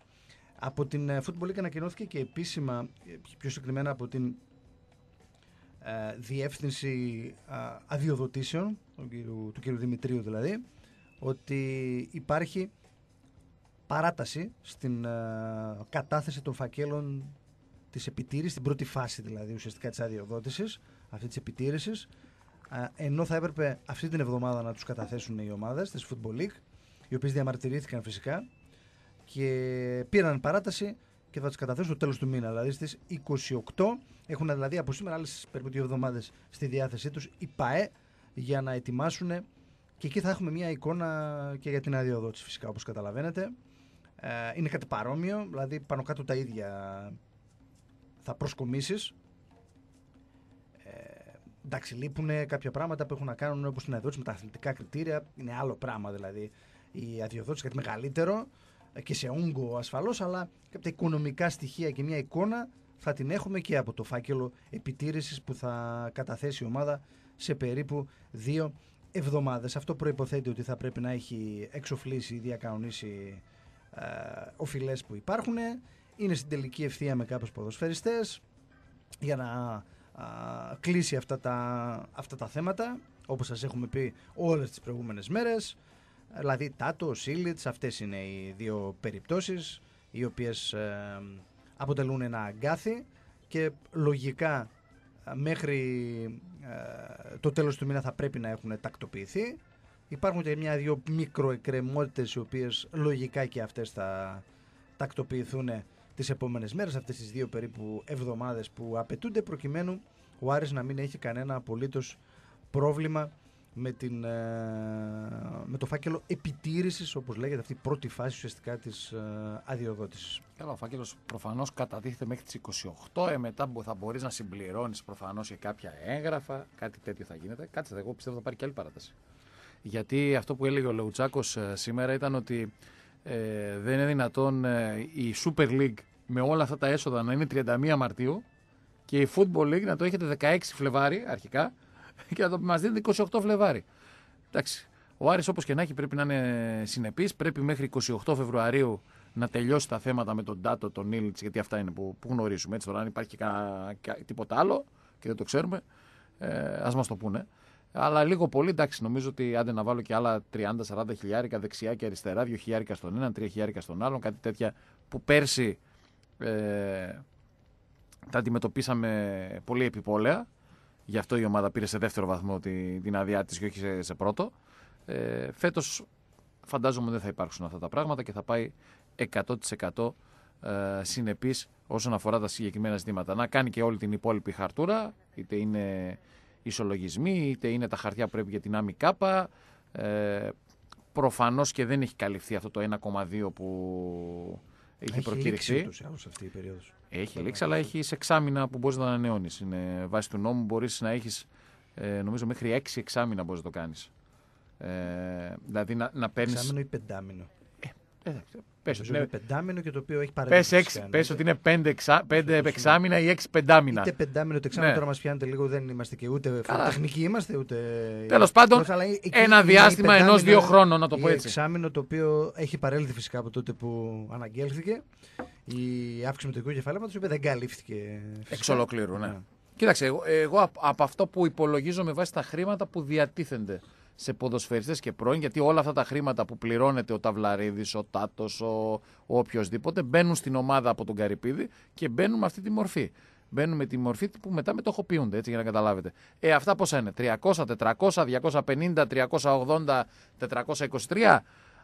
Από την ε, Football League ανακοινώθηκε και επίσημα, ε, πιο συγκεκριμένα από την ε, Διεύθυνση Αδειοδοτήσεων, του κύριου, του Δημητρίου δηλαδή, ότι υπάρχει παράταση στην κατάθεση των φακέλων της επιτήρησης, στην πρώτη φάση δηλαδή ουσιαστικά της αδειοδότησης, αυτή της επιτήρησης, ενώ θα έπρεπε αυτή την εβδομάδα να τους καταθέσουν οι ομάδες της Football League, οι οποίες διαμαρτυρήθηκαν φυσικά και πήραν παράταση και θα τις καταθέσουν στο τέλος του μήνα. Δηλαδή στις 28 έχουν δηλαδή από σήμερα άλλες περίπου δύο εβδομάδες στη διάθεσή τους η ΠαΕ για να ετοιμάσουν και εκεί θα έχουμε μια εικόνα και για την αδειοδότηση φυσικά όπως καταλαβαίνετε. Ε, είναι κάτι παρόμοιο, δηλαδή πάνω κάτω τα ίδια θα προσκομίσεις. Ε, εντάξει, λείπουν κάποια πράγματα που έχουν να κάνουν όπως την αδειοδότηση με τα αθλητικά κριτήρια, είναι άλλο πράγμα δηλαδή η αδειοδότηση κάτι μεγαλύτερο και σε όγκο ασφαλώς αλλά κάποια οικονομικά στοιχεία και μια εικόνα θα την έχουμε και από το φάκελο επιτήρησης που θα καταθέσει η ομάδα σε περίπου δύο εβδομάδες. Αυτό προϋποθέτει ότι θα πρέπει να έχει εξοφλήσει ή διακανονίσει ε, που υπάρχουν. Είναι στην τελική ευθεία με κάποιους ποδοσφαιριστές για να κλείσει αυτά τα, αυτά τα θέματα όπως σας έχουμε πει όλες τις προηγούμενες μέρες. Δηλαδή Τάτο, Σίλιτς, αυτές είναι οι δύο περιπτώσεις οι οποίες ε, αποτελούν ένα αγκάθι και λογικά ε, μέχρι ε, το τέλος του μήνα θα πρέπει να έχουν τακτοποιηθεί. Υπάρχουν και μια-δυο μικροεκκρεμότητες οι οποίες λογικά και αυτές θα τακτοποιηθούν τις επόμενες μέρες, αυτές τις δύο περίπου εβδομάδες που απαιτούνται προκειμένου ο Άρης να μην έχει κανένα απολύτως πρόβλημα με την το φάκελο επιτήρησης, όπως λέγεται, αυτή η πρώτη φάση ουσιαστικά της ε, αδειοδότησης. Καλά, ο φάκελος προφανώς καταδείχεται μέχρι τις 28. Ε, μετά θα μπορείς να συμπληρώνεις προφανώς και κάποια έγγραφα, κάτι τέτοιο θα γίνεται. Κάτσε, εγώ πιστεύω θα πάρει και άλλη παράταση. Γιατί αυτό που έλεγε ο Λεουτσάκος ε, σήμερα ήταν ότι ε, δεν είναι δυνατόν η Super League με όλα αυτά τα έσοδα να είναι 31 Μαρτίου και η Football League να το έχετε 16 Φλεβάρι αρχικά [LAUGHS] και να το μας δίνετε 28 Φλεβάρι. Εντάξει, ο Άρης όπως και να έχει πρέπει να είναι συνεπής, πρέπει μέχρι 28 Φεβρουαρίου να τελειώσει τα θέματα με τον Τάτο, τον Νίλιτς, γιατί αυτά είναι που, που γνωρίζουμε. Έτσι τώρα αν υπάρχει και τίποτα άλλο και δεν το ξέρουμε, ε, ας μας το πούνε. Αλλά λίγο πολύ, εντάξει, νομίζω ότι άντε να βάλω και άλλα 30-40 χιλιάρικα δεξιά και αριστερά, 2 χιλιάρικα στον έναν, 3 χιλιάρικα στον άλλον, κάτι τέτοια που πέρσι ε, τα αντιμετωπίσαμε πολύ επιπόλαια. Γι' αυτό η ομάδα πήρε σε δεύτερο βαθμό την, την αδειά της και όχι σε πρώτο. Ε, φέτος φαντάζομαι δεν θα υπάρξουν αυτά τα πράγματα και θα πάει 100% ε, συνεπής όσον αφορά τα συγκεκριμένα ζητήματα. Να κάνει και όλη την υπόλοιπη χαρτούρα, είτε είναι ισολογισμοί, είτε είναι τα χαρτιά που πρέπει για την άμυ κάπα. Ε, προφανώς και δεν έχει καλυφθεί αυτό το 1,2 που έχει προκηρυχθεί. Έχει λήξει αυτή η περίοδος. Έχει λήξει, αλλά έχει εξάμεινα που μπορείς να ανανεώνει. Βάσει του νόμου μπορείς να έχεις, ε, νομίζω, μέχρι 6 εξάμεινα μπορείς να το κάνεις. Ε, δηλαδή να, να παίρνεις. Εξάμεινο ή πεντάμινο. Ε, πες ότι ναι. είναι πεντάμινο και το οποίο έχει παραδείγμα. Πε πες ότι είναι πέντε, εξα, πέντε ή έξι πεντάμινα. Είτε πεντάμινο το εξάμεινο, ναι. τώρα μας πιάνετε λίγο, δεν είμαστε και ούτε τεχνικοί είμαστε, ούτε. Τέλος πάντων, ένα διάστημα ενό-δύο ε, χρόνων, να το πω έτσι. Εξάμεινο το οποίο έχει παρέλθει φυσικά από τότε που αναγγέλθηκε. Η αύξηση του κεφαλαίματος, η δεν καλύφθηκε. Εξ ολοκλήρου, ναι. ναι. Κοίταξε, εγώ, εγώ από αυτό που υπολογίζω με βάση τα χρήματα που διατίθενται σε ποδοσφαιριστές και πρώην, γιατί όλα αυτά τα χρήματα που πληρώνεται ο Ταβλαρίδη, ο Τάτος, ο, ο οποιοδήποτε, μπαίνουν στην ομάδα από τον Καρυπίδη και μπαίνουν με αυτή τη μορφή. Μπαίνουν με τη μορφή που μετά μετοχοποιούνται, έτσι για να καταλάβετε. Ε, αυτά πόσα είναι, 300, 400, 250, 380, 423.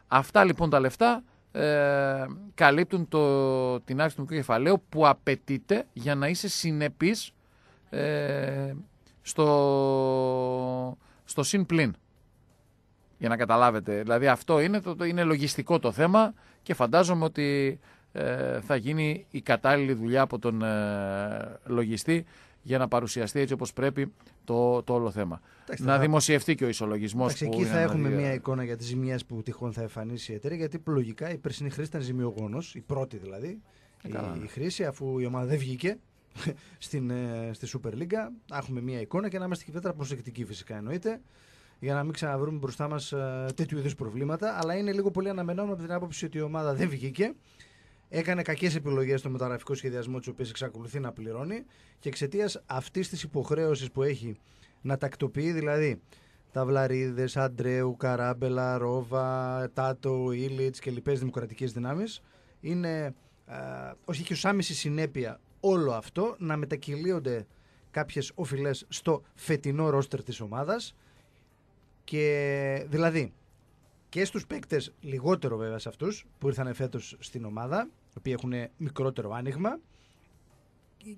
Αυτά λοιπόν τα λεφτά ε, καλύπτουν το, την άξιση του κεφαλαίου που απαιτείται για να είσαι συνεπής ε, στο, στο συν πλήν. Για να καταλάβετε. Δηλαδή αυτό είναι, το, είναι λογιστικό το θέμα και φαντάζομαι ότι ε, θα γίνει η κατάλληλη δουλειά από τον ε, λογιστή για να παρουσιαστεί έτσι όπως πρέπει το, το όλο θέμα. να δημοσιευτεί και ο ισολογισμός. εκεί θα έχουμε μια ε, εικόνα για τις ζημιές που τυχόν θα εμφανίσει η εταιρεία, γιατί λογικά η περσινή χρήση ήταν ζημιογόνος, η πρώτη δηλαδή, ναι. η, χρήση, αφού η ομάδα δεν βγήκε, [LAUGHS] στην, στη Super League. Έχουμε μια εικόνα και να είμαστε και προσεκτικοί φυσικά εννοείται για να μην ξαναβρούμε μπροστά μας ε, τέτοιου είδους προβλήματα. Αλλά είναι λίγο πολύ αναμενόμενο από την άποψη ότι η ομάδα δεν βγήκε. Έκανε κακές επιλογές στο μεταγραφικό σχεδιασμό, τις οποίες εξακολουθεί να πληρώνει και εξαιτίας αυτής της υποχρέωσης που έχει να τακτοποιεί, δηλαδή τα βλαρίδε, Αντρέου, Καράμπελα, Ρόβα, Τάτο, Ήλιτ και λοιπές δημοκρατικές δυνάμεις, είναι ε, όχι και ως άμεση συνέπεια όλο αυτό να μετακυλίονται κάποιες οφειλές στο φετινό ρόστερ της ομάδας και δηλαδή και στους παίκτες, λιγότερο βέβαια σε αυτούς που ήρθαν φέτος στην ομάδα, οι οποίοι έχουν μικρότερο άνοιγμα,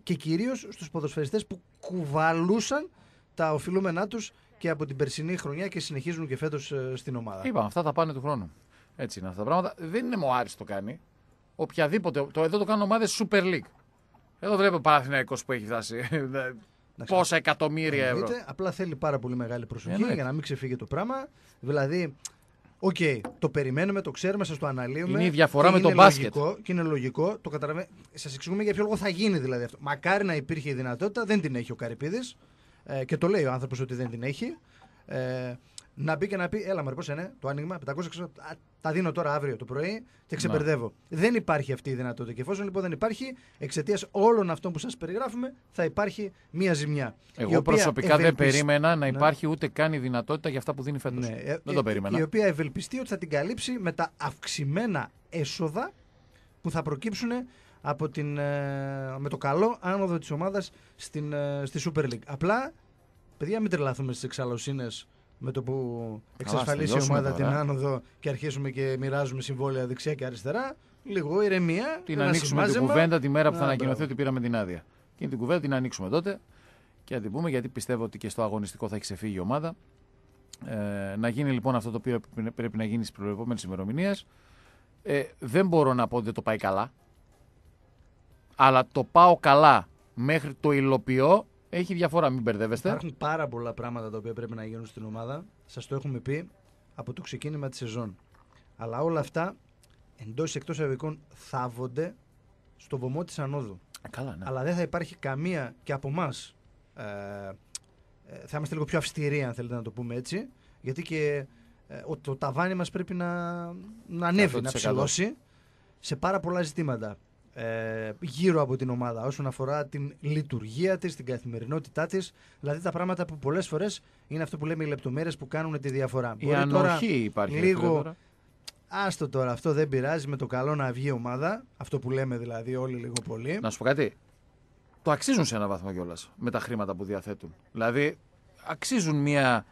και κυρίως στους ποδοσφαιριστές που κουβαλούσαν τα οφειλούμενά τους και από την περσινή χρονιά και συνεχίζουν και φέτος ε, στην ομάδα. Είπαμε, αυτά θα πάνε του χρόνου. Έτσι είναι αυτά τα πράγματα. Δεν είναι μόνο το κάνει. Οποιαδήποτε. Το, εδώ το κάνουν ομάδες Super League. Εδώ βλέπω Παναθηναϊκός που έχει φτάσει πόσα εκατομμύρια ευρώ. Απλά θέλει πάρα πολύ μεγάλη προσοχή για να μην ξεφύγει το πράγμα. Δηλαδή, Οκ, okay, το περιμένουμε, το ξέρουμε, σας το αναλύουμε. Είναι η διαφορά με τον μπάσκετ. Και είναι λογικό, το Σας εξηγούμε για ποιο λόγο θα γίνει δηλαδή αυτό. Μακάρι να υπήρχε η δυνατότητα, δεν την έχει ο Καρυπίδης. Ε, και το λέει ο άνθρωπος ότι δεν την έχει. Ε, να μπει και να πει: Έλα, Μαρκό, ναι, το άνοιγμα, 500, τα δίνω τώρα αύριο το πρωί και ξεπερδεύω. Δεν υπάρχει αυτή η δυνατότητα. Και εφόσον λοιπόν δεν υπάρχει, εξαιτίας όλων αυτών που σας περιγράφουμε, θα υπάρχει μία ζημιά. Εγώ προσωπικά δεν περίμενα να ναι. υπάρχει ούτε καν η δυνατότητα για αυτά που δίνει φέτος. Ναι. Ε, δεν το ε, περίμενα. Η οποία ευελπιστεί ότι θα την καλύψει με τα αυξημένα έσοδα που θα προκύψουν από την, ε, με το καλό άνοδο της ομάδας στη Super League. Απλά, παιδιά, μην τρελαθούμε στις εξαλωσίνες με το που εξασφαλίσει η ομάδα τώρα. την άνοδο και αρχίσουμε και μοιράζουμε συμβόλαια δεξιά και αριστερά, λίγο ηρεμία. Την ανοίξουμε την κουβέντα τη μέρα που θα ανακοινωθεί ότι πήραμε την άδεια. Και την κουβέντα την ανοίξουμε τότε και να την πούμε γιατί πιστεύω ότι και στο αγωνιστικό θα έχει ξεφύγει η ομάδα. Ε, να γίνει λοιπόν αυτό το οποίο πρέπει να γίνει στις προηγούμενε ημερομηνίες. Ε, δεν μπορώ να πω ότι δεν το πάει καλά. Αλλά το πάω καλά μέχρι το υλοποιώ έχει διαφορά, μην μπερδεύεστε. Υπάρχουν πάρα πολλά πράγματα τα οποία πρέπει να γίνουν στην ομάδα. Σας το έχουμε πει από το ξεκίνημα της σεζόν. Αλλά όλα αυτά εντός ή εκτό ευρικών θάβονται στο βωμό της ανόδου. Ε, καλά, ναι. Αλλά δεν θα υπάρχει καμία και από εμάς. Ε, ε, θα είμαστε λίγο πιο αυστηροί, αν θέλετε να το πούμε έτσι. Γιατί και το ταβάνι μας πρέπει να, να ανέβει, να ψηλώσει σε πάρα πολλά ζητήματα ε, γύρω από την ομάδα όσον αφορά την λειτουργία της, την καθημερινότητά της, δηλαδή τα πράγματα που πολλές φορές είναι αυτό που λέμε οι λεπτομέρειες που κάνουν τη διαφορά. Η Μπορεί ανοχή τώρα υπάρχει. Λίγο, Άστο τώρα, αυτό δεν πειράζει με το καλό να βγει ομάδα, αυτό που λέμε δηλαδή όλοι λίγο πολύ. Να σου πω κάτι, το αξίζουν σε ένα βαθμό κιόλας με τα χρήματα που διαθέτουν. Δηλαδή αξίζουν μια...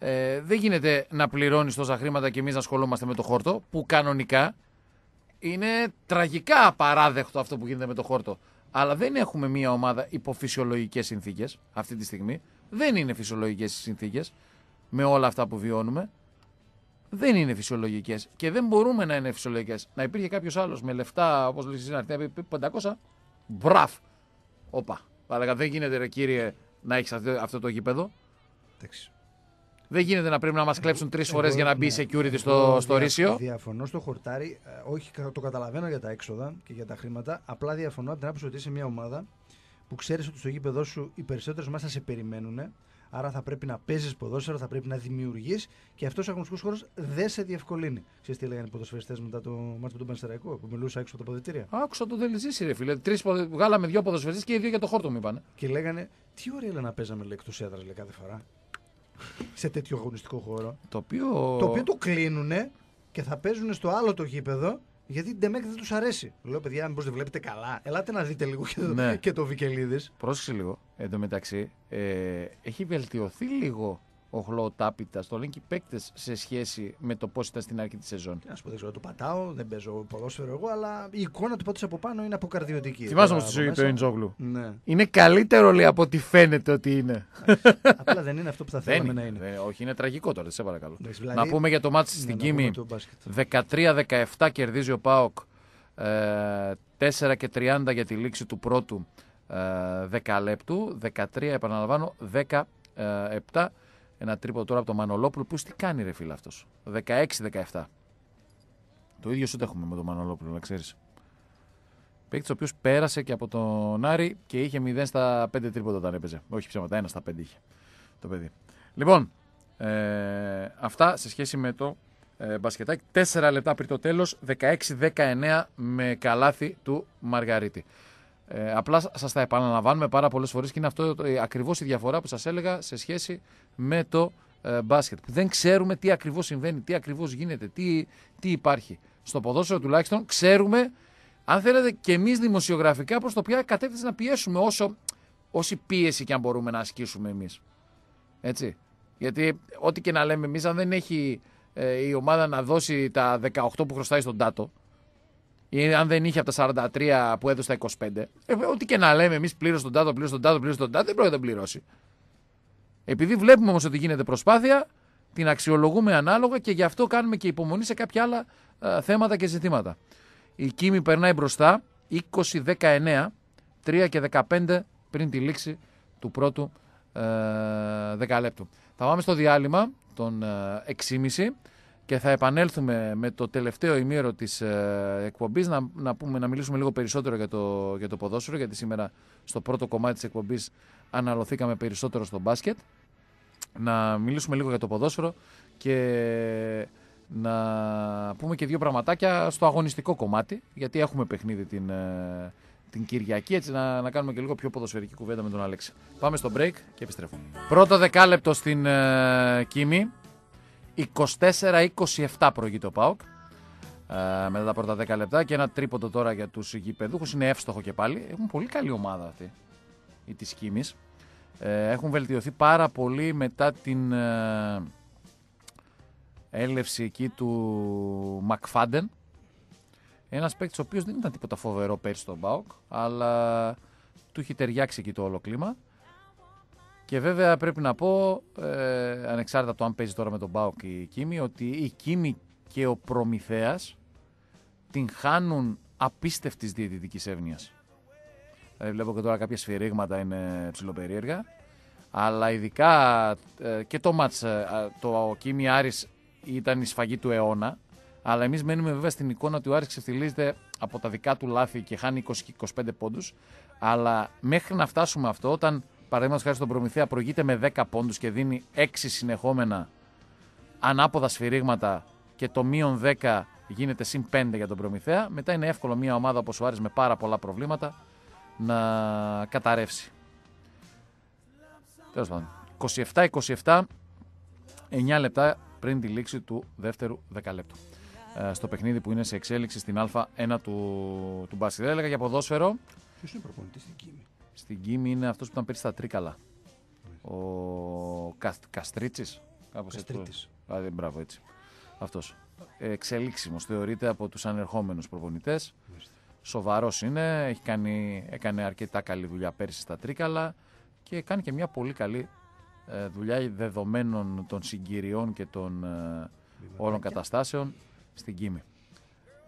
Ε, δεν γίνεται να πληρώνεις τόσα χρήματα και εμείς να ασχολούμαστε με το χόρτο που κανονικά είναι τραγικά απαράδεκτο αυτό που γίνεται με το χόρτο. Αλλά δεν έχουμε μια ομάδα υπό φυσιολογικές συνθήκες αυτή τη στιγμή. Δεν είναι φυσιολογικές οι συνθήκες με όλα αυτά που βιώνουμε. Δεν είναι φυσιολογικές και δεν μπορούμε να είναι φυσιολογικές. Να υπήρχε κάποιος άλλος με λεφτά, όπως λέει στην αρχή, 500. Μπραφ. Όπα. δεν γίνεται, ρε κύριε, να έχεις αυτό το γήπεδο. Εντάξει. Δεν γίνεται να πρέπει να μας κλέψουν τρεις ε, φορές για να μπει ναι. security στο, στο ρίσιο. Διαφωνώ στο χορτάρι. Ε, όχι, το καταλαβαίνω για τα έξοδα και για τα χρήματα. Απλά διαφωνώ από την άποψη ότι είσαι μια ομάδα που ξέρεις ότι στο γήπεδο σου οι περισσότερες μα θα σε περιμένουν. Άρα θα πρέπει να παίζεις ποδόσφαιρο, θα πρέπει να δημιουργείς και αυτός ο αγωνιστικός χώρος δεν σε διευκολύνει. Σε τι έλεγαν οι ποδοσφαιριστές μετά το μάτι του Πανεστεραϊκού που μιλούσα έξω από τα ποδητήρια. Άκουσα το Δελιζή, ρε φίλε. Τρεις Βγάλαμε δύο ποδοσφαιριστές και οι δύο για το χόρτο μου είπαν. Και λέγανε, τι ωραία να παίζαμε λέει, εκτός έδρας κάθε φορά σε τέτοιο αγωνιστικό χώρο. Το οποίο το, οποίο κλείνουν και θα παίζουν στο άλλο το γήπεδο γιατί την Τεμέκ δεν τους αρέσει. Λέω, παιδιά, μήπω δεν βλέπετε καλά. Ελάτε να δείτε λίγο και το, ναι. το Βικελίδης. Πρόσεξε λίγο. Εν τω μεταξύ, ε, έχει βελτιωθεί λίγο ο Χλό Τάπιτα στο Λίνκι παίκτες σε σχέση με το πώς ήταν στην αρχή της σεζόν. Α πούμε, δεν ξέρω, το πατάω, δεν παίζω ποδόσφαιρο εγώ, αλλά η εικόνα του πάντως από πάνω είναι αποκαρδιωτική. Θυμάσαι όμως τη ζωή του Ιντζόγλου. Ναι. Είναι καλύτερο λέει από ό,τι φαίνεται ότι είναι. Απλά δεν είναι αυτό που θα [LAUGHS] θέλαμε να είναι. όχι, είναι τραγικό τώρα, σε παρακαλώ. Δηλαδή- να πούμε για το μάτι ναι, στην ναι, Κίμη. 13-17 κερδίζει ο Πάοκ. Ε, 4 και 30 για τη λήξη του πρώτου ε, δεκαλέπτου. 13, επαναλαμβάνω, 17. Ένα τρίπο τώρα από τον Μανολόπουλο. που τι κάνει, ρε φίλε αυτός. 16-17. Το ίδιο σου έχουμε με τον Μανολόπουλο, να ξέρεις. Παίκτης ο οποίος πέρασε και από τον Άρη και είχε 0 στα 5 τρίποτα όταν έπαιζε. Όχι ψέματα, 1 στα 5 είχε το παιδί. Λοιπόν, ε, αυτά σε σχέση με το ε, μπασκετάκι. 4 λεπτά πριν το τέλος, 16-19 με καλάθι του Μαργαρίτη. Ε, απλά σας τα επαναλαμβάνουμε πάρα πολλές φορές και είναι αυτό ε, ακριβώς η διαφορά που σας έλεγα σε σχέση με το ε, μπάσκετ. δεν ξέρουμε τι ακριβώς συμβαίνει, τι ακριβώς γίνεται, τι, τι υπάρχει. Στο ποδόσφαιρο τουλάχιστον ξέρουμε, αν θέλετε, και εμείς δημοσιογραφικά προς το ποια κατεύθυνση να πιέσουμε όσο, όση πίεση και αν μπορούμε να ασκήσουμε εμείς. Έτσι. Γιατί ό,τι και να λέμε εμείς, αν δεν έχει ε, η ομάδα να δώσει τα 18 που χρωστάει στον Τάτο, ή ε, αν δεν είχε από τα 43 που έδωσε τα 25, ε, ό,τι και να λέμε εμείς πλήρως τον τάδο, πλήρως τον τάδο, πλήρως τον τάδο, δεν πρόκειται να πληρώσει. Επειδή βλέπουμε όμως ότι γίνεται προσπάθεια, την αξιολογούμε ανάλογα και γι' αυτό κάνουμε και υπομονή σε κάποια άλλα ε, θέματα και ζητήματα. Η Κίμη περνάει μπροστά 20-19, 3 και 15 πριν τη λήξη του πρώτου ε, δεκαλέπτου. Θα πάμε στο διάλειμμα των ε, 6,5 και θα επανέλθουμε με το τελευταίο ημίρο της ε, εκπομπής να, να, πούμε, να μιλήσουμε λίγο περισσότερο για το, για το ποδόσφαιρο γιατί σήμερα στο πρώτο κομμάτι της εκπομπής αναλωθήκαμε περισσότερο στο μπάσκετ να μιλήσουμε λίγο για το ποδόσφαιρο και να πούμε και δύο πραγματάκια στο αγωνιστικό κομμάτι γιατί έχουμε παιχνίδι την, ε, την Κυριακή έτσι να, να κάνουμε και λίγο πιο ποδοσφαιρική κουβέντα με τον Αλέξη. Πάμε στο break και επιστρέφουμε. Πρώτο δεκάλεπτο στην ε, Κίμη. 24-27 προηγεί το ΠΑΟΚ ε, μετά τα πρώτα 10 λεπτά και ένα τρίποντο τώρα για τους γηπεδούχους είναι εύστοχο και πάλι. Έχουν πολύ καλή ομάδα αυτή η της Κίμης. Ε, έχουν βελτιωθεί πάρα πολύ μετά την ε, έλευση εκεί του Μακφάντεν. Ένας παίκτης ο οποίος δεν ήταν τίποτα φοβερό πέρσι στον ΠΑΟΚ αλλά του έχει ταιριάξει εκεί το όλο κλίμα. Και βέβαια πρέπει να πω, ε, ανεξάρτητα από το αν παίζει τώρα με τον Μπάουκ η Κίμη, ότι η Κίμη και ο Προμηθέας την χάνουν απίστευτης διαιτητικής εύνοιας. Ε, βλέπω και τώρα κάποια σφυρίγματα είναι ψιλοπερίεργα. Αλλά ειδικά ε, και το μάτς, ε, το Κίμη Άρης ήταν η σφαγή του αιώνα. Αλλά εμείς μένουμε βέβαια στην εικόνα ότι ο Άρης ξεφτυλίζεται από τα δικά του λάθη και χάνει 20-25 πόντους. Αλλά μέχρι να φτάσουμε αυτό, όταν παραδείγματος χάρη στον Προμηθέα, προηγείται με 10 πόντους και δίνει 6 συνεχόμενα ανάποδα σφυρίγματα και το μείον 10 γίνεται συν 5 για τον Προμηθέα. Μετά είναι εύκολο μια ομάδα όπως ο Άρης με πάρα πολλά προβλήματα να καταρρεύσει. Τέλος πάντων. 27-27, 9 λεπτά πριν τη λήξη του δεύτερου δεκαλέπτου. Ε, στο παιχνίδι που είναι σε εξέλιξη στην Α1 του, του μπάσκετ. Έλεγα για ποδόσφαιρο. Ποιος είναι προπονητής στην Κίμη είναι αυτός που ήταν πέρυσι στα Τρίκαλα. Ο Κασ... Καστρίτσης. Κάπως Καστρίτης. Έτσι. μπράβο έτσι. Αυτός. Εξελίξιμος θεωρείται από τους ανερχόμενους προπονητές. Σοβαρός είναι. Έχει κάνει, έκανε αρκετά καλή δουλειά πέρσι στα Τρίκαλα και κάνει και μια πολύ καλή ε, δουλειά δεδομένων των συγκυριών και των ε, όλων καταστάσεων στην Κίμη.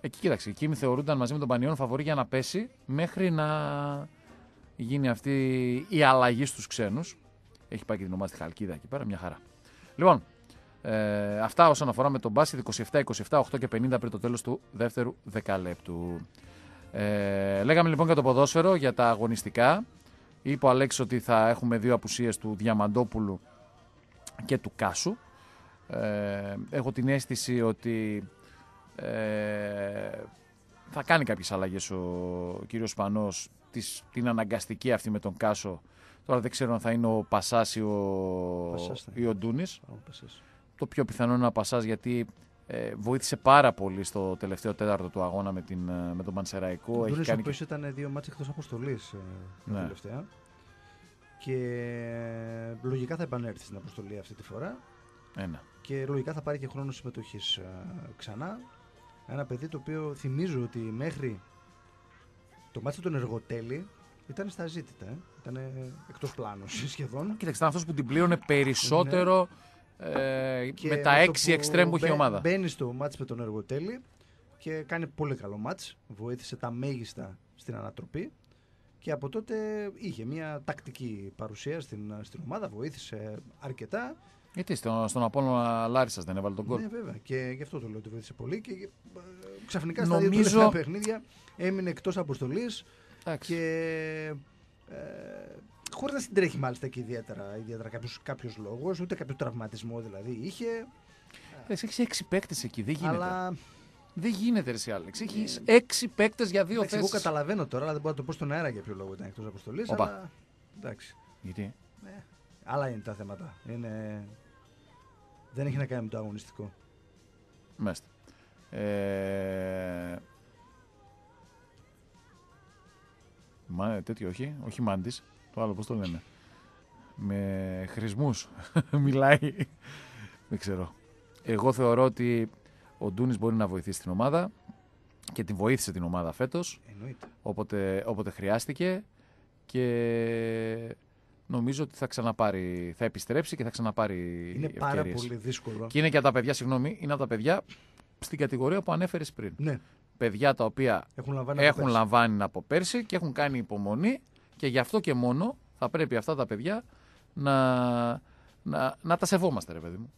Εκεί κοίταξε, η Κίμη θεωρούνταν μαζί με τον Πανιόν φαβορή για να πέσει μέχρι να γίνει αυτή η αλλαγή στους ξένους. Έχει πάει και την ομάδα στη Χαλκίδα εκεί πέρα, μια χαρά. Λοιπόν, ε, αυτά όσον αφορά με τον Μπάση 27-27, 8 και 50 πριν το τέλος του δεύτερου δεκαλέπτου. Ε, λέγαμε λοιπόν για το ποδόσφαιρο, για τα αγωνιστικά. Είπε ο ότι θα έχουμε δύο απουσίες του Διαμαντόπουλου και του Κάσου. Ε, έχω την αίσθηση ότι ε, θα κάνει κάποιες αλλαγές ο κύριος Πανός της, την αναγκαστική αυτή με τον Κάσο. Τώρα δεν ξέρω αν θα είναι ο Πασάς ή ο, ο, ο Το πιο πιθανό είναι ο Πασάς γιατί ε, βοήθησε πάρα πολύ στο τελευταίο τέταρτο του αγώνα με, την, ε, με τον Πανσεραϊκό. Ο Ντούνη κάνει... Και... ήταν δύο μάτσε εκτός αποστολής ε, ναι. τελευταία. Και ε, λογικά θα επανέλθει στην αποστολή αυτή τη φορά. Ένα. Και λογικά θα πάρει και χρόνο συμμετοχής ξανά. Ένα παιδί το οποίο θυμίζω ότι μέχρι το μάτι των εργοτέλη ήταν στα ζήτητα. Ε. Ήταν εκτό πλάνο σχεδόν. Κοίταξε, ήταν αυτός που την πλήρωνε περισσότερο ε, με τα έξι εξτρέμ που είχε η ομάδα. Μπαίνει στο μάτι με τον εργοτέλη και κάνει πολύ καλό μάτι. Βοήθησε τα μέγιστα στην ανατροπή. Και από τότε είχε μια τακτική παρουσία στην, στην ομάδα, βοήθησε αρκετά. Γιατί στον, στον Απόλλωνα Λάρισας δεν έβαλε τον κόλ. Ναι, βέβαια. Και γι' αυτό το λέω ότι βοήθησε πολύ. Και ε, ξαφνικά στα Νομίζω... δύο παιχνίδια έμεινε εκτός αποστολής. Και ε, χωρίς να συντρέχει μάλιστα και ιδιαίτερα, ιδιαίτερα κάποιος λόγος, ούτε κάποιο τραυματισμό δηλαδή είχε. Έχεις έξι παίκτες εκεί, δεν γίνεται. Αλλά... Δεν γίνεται, Ρεσί Άλεξ. Έχει ε... έξι παίκτες για δύο θέσει. Εγώ καταλαβαίνω τώρα, αλλά δεν μπορώ να το πω στον αέρα για ποιο λόγο ήταν εκτός αποστολής. Αλλά... Εντάξει. Γιατί. Ναι. Άλλα είναι τα θέματα. Είναι... Δεν έχει να κάνει με το αγωνιστικό. Μάλιστα. Ε... Μα, ε, τέτοιο όχι, όχι μάντης, το άλλο πώς το λένε. Με χρησμούς [LAUGHS] μιλάει, δεν ξέρω. Εγώ θεωρώ ότι ο Ντούνης μπορεί να βοηθήσει την ομάδα και την βοήθησε την ομάδα φέτος. Εννοείται. Όποτε, όποτε χρειάστηκε και νομίζω ότι θα ξαναπάρει, θα επιστρέψει και θα ξαναπάρει Είναι πάρα πολύ δύσκολο. Και είναι και από τα παιδιά, συγγνώμη, είναι από τα παιδιά στην κατηγορία που ανέφερες πριν. Ναι. Παιδιά τα οποία έχουν λαμβάνει, έχουν από, πέρσι. και έχουν κάνει υπομονή και γι' αυτό και μόνο θα πρέπει αυτά τα παιδιά να, να, να τα σεβόμαστε, ρε παιδί μου.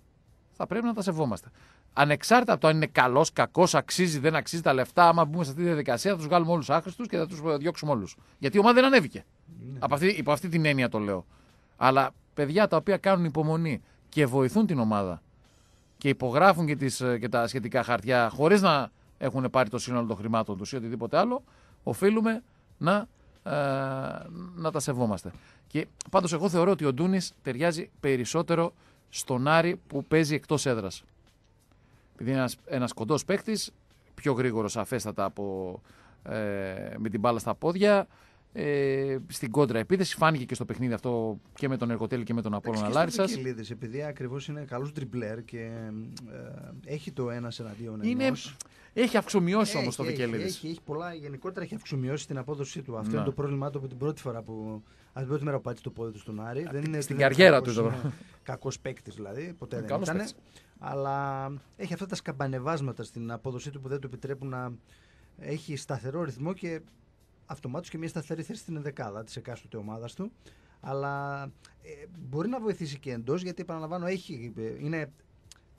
Θα πρέπει να τα σεβόμαστε. Ανεξάρτητα από το αν είναι καλός, κακός, αξίζει, δεν αξίζει τα λεφτά, άμα μπούμε σε αυτή τη διαδικασία θα τους βγάλουμε όλους άχρηστους και θα τους διώξουμε όλους. Γιατί η ομάδα δεν ανέβηκε. Ναι. Από, αυτή, υπό αυτή την έννοια το λέω. Αλλά παιδιά τα οποία κάνουν υπομονή και βοηθούν την ομάδα και υπογράφουν και, τις, ε, και τα σχετικά χαρτιά χωρίς να έχουν πάρει το σύνολο των χρημάτων τους ή οτιδήποτε άλλο, οφείλουμε να, ε, να τα σεβόμαστε. Και πάντως εγώ θεωρώ ότι ο Ντούνης ταιριάζει περισσότερο στον Άρη που παίζει εκτός έδρας. Επειδή είναι ένας κοντός παίκτης, πιο γρήγορο αφέστατα από, ε, με την μπάλα στα πόδια, ε, στην κόντρα επίθεση. Φάνηκε και στο παιχνίδι αυτό και με τον Εργοτέλη και με τον Απόλυν Στο Είναι επειδή ακριβώς είναι καλός τριμπλέρ και ε, έχει το ένα εναντίον ενό. Έχει αυξομοιώσει όμως ε, το Βικελίδης. Έχει, έχει, πολλά, γενικότερα έχει αυξομοιώσει την απόδοσή του. Αυτό είναι ναι. το πρόβλημά του από την πρώτη φορά που. Από την πρώτη μέρα που πάτησε το πόδι του στον Άρη. Δεν είναι, στην καριέρα του εδώ. Κακός παίκτης δηλαδή. Ποτέ δεν ήταν. Αλλά έχει αυτά τα σκαμπανεβάσματα στην απόδοσή του που δεν του επιτρέπουν να έχει σταθερό ρυθμό και αυτομάτως και μια σταθερή θέση στην δεκάδα της εκάστοτε ομάδας του. Αλλά ε, μπορεί να βοηθήσει και εντός γιατί, επαναλαμβάνω, έχει, ε, είναι